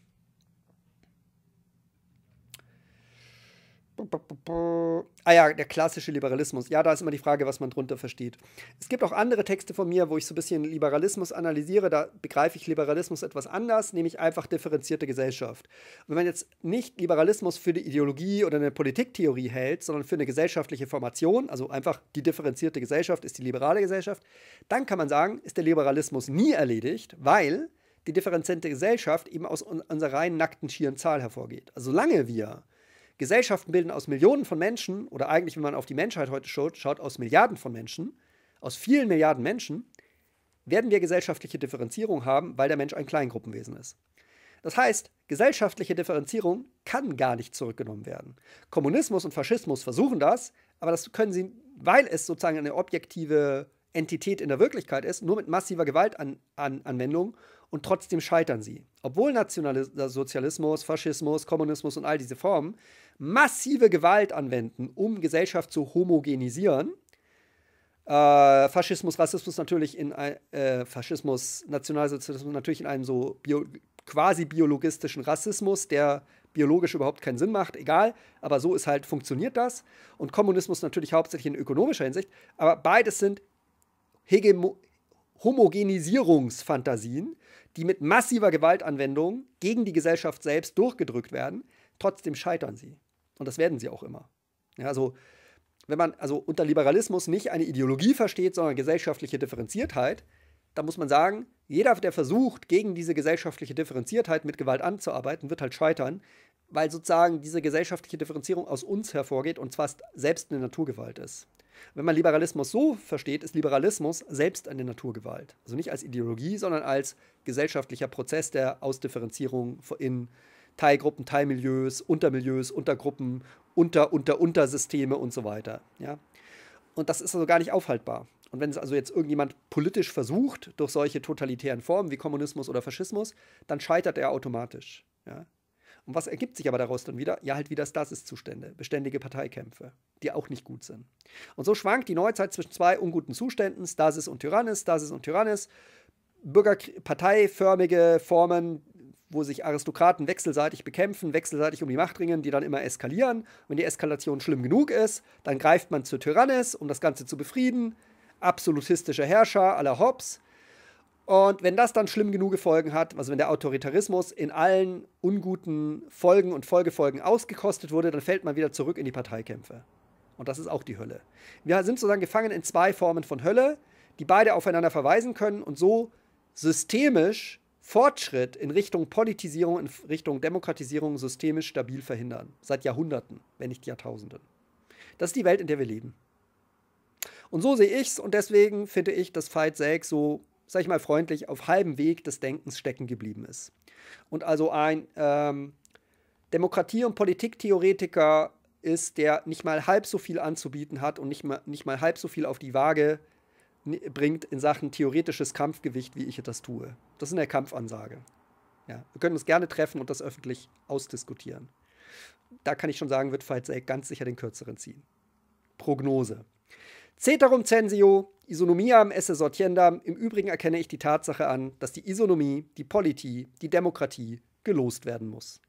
Ah ja, der klassische Liberalismus. Ja, da ist immer die Frage, was man drunter versteht. Es gibt auch andere Texte von mir, wo ich so ein bisschen Liberalismus analysiere. Da begreife ich Liberalismus etwas anders, nämlich einfach differenzierte Gesellschaft. Und wenn man jetzt nicht Liberalismus für die Ideologie oder eine Politiktheorie hält, sondern für eine gesellschaftliche Formation, also einfach die differenzierte Gesellschaft ist die liberale Gesellschaft, dann kann man sagen, ist der Liberalismus nie erledigt, weil die differenzierte Gesellschaft eben aus unserer rein nackten schieren Zahl hervorgeht. Also solange wir Gesellschaften bilden aus Millionen von Menschen oder eigentlich, wenn man auf die Menschheit heute schaut, schaut aus Milliarden von Menschen, aus vielen Milliarden Menschen, werden wir gesellschaftliche Differenzierung haben, weil der Mensch ein Kleingruppenwesen ist. Das heißt, gesellschaftliche Differenzierung kann gar nicht zurückgenommen werden. Kommunismus und Faschismus versuchen das, aber das können sie, weil es sozusagen eine objektive Entität in der Wirklichkeit ist, nur mit massiver Gewaltanwendung und trotzdem scheitern sie. Obwohl Nationalsozialismus, Faschismus, Kommunismus und all diese Formen massive Gewalt anwenden, um Gesellschaft zu homogenisieren. Äh, Faschismus, Rassismus natürlich in äh, Faschismus, Nationalsozialismus natürlich in einem so bio, quasi biologistischen Rassismus, der biologisch überhaupt keinen Sinn macht, egal, aber so ist halt, funktioniert das. Und Kommunismus natürlich hauptsächlich in ökonomischer Hinsicht, aber beides sind Hegemo Homogenisierungsfantasien, die mit massiver Gewaltanwendung gegen die Gesellschaft selbst durchgedrückt werden. Trotzdem scheitern sie. Und das werden sie auch immer. Ja, also, wenn man also unter Liberalismus nicht eine Ideologie versteht, sondern gesellschaftliche Differenziertheit, dann muss man sagen, jeder, der versucht, gegen diese gesellschaftliche Differenziertheit mit Gewalt anzuarbeiten, wird halt scheitern, weil sozusagen diese gesellschaftliche Differenzierung aus uns hervorgeht und zwar selbst eine Naturgewalt ist. Wenn man Liberalismus so versteht, ist Liberalismus selbst eine Naturgewalt. Also nicht als Ideologie, sondern als gesellschaftlicher Prozess der Ausdifferenzierung in äh, Teilgruppen, Teilmilieus, Untermilieus, Untergruppen, Unter, Unter, Untersysteme und so weiter. Ja? Und das ist also gar nicht aufhaltbar. Und wenn es also jetzt irgendjemand politisch versucht, durch solche totalitären Formen wie Kommunismus oder Faschismus, dann scheitert er automatisch. Ja? Und was ergibt sich aber daraus dann wieder? Ja, halt wieder Stasis-Zustände, beständige Parteikämpfe, die auch nicht gut sind. Und so schwankt die Neuzeit zwischen zwei unguten Zuständen, Stasis und Tyrannis, Stasis und Tyrannis, Bürger parteiförmige Formen wo sich Aristokraten wechselseitig bekämpfen, wechselseitig um die Macht ringen, die dann immer eskalieren. wenn die Eskalation schlimm genug ist, dann greift man zur Tyrannis, um das Ganze zu befrieden. Absolutistischer Herrscher aller Hobbes. Und wenn das dann schlimm genug Folgen hat, also wenn der Autoritarismus in allen unguten Folgen und Folgefolgen ausgekostet wurde, dann fällt man wieder zurück in die Parteikämpfe. Und das ist auch die Hölle. Wir sind sozusagen gefangen in zwei Formen von Hölle, die beide aufeinander verweisen können und so systemisch Fortschritt in Richtung Politisierung, in Richtung Demokratisierung systemisch stabil verhindern. Seit Jahrhunderten, wenn nicht Jahrtausenden. Das ist die Welt, in der wir leben. Und so sehe ich es und deswegen finde ich, dass Veit 6 so, sag ich mal freundlich, auf halbem Weg des Denkens stecken geblieben ist. Und also ein ähm, Demokratie- und Politiktheoretiker ist, der nicht mal halb so viel anzubieten hat und nicht mal, nicht mal halb so viel auf die Waage äh, bringt in Sachen theoretisches Kampfgewicht, wie ich das tue. Das ist eine Kampfansage. Ja, wir können uns gerne treffen und das öffentlich ausdiskutieren. Da kann ich schon sagen, wird Fight Zack ganz sicher den kürzeren ziehen. Prognose. Ceterum censio, Isonomiam esse sortiendam. Im Übrigen erkenne ich die Tatsache an, dass die Isonomie, die Politie, die Demokratie gelost werden muss.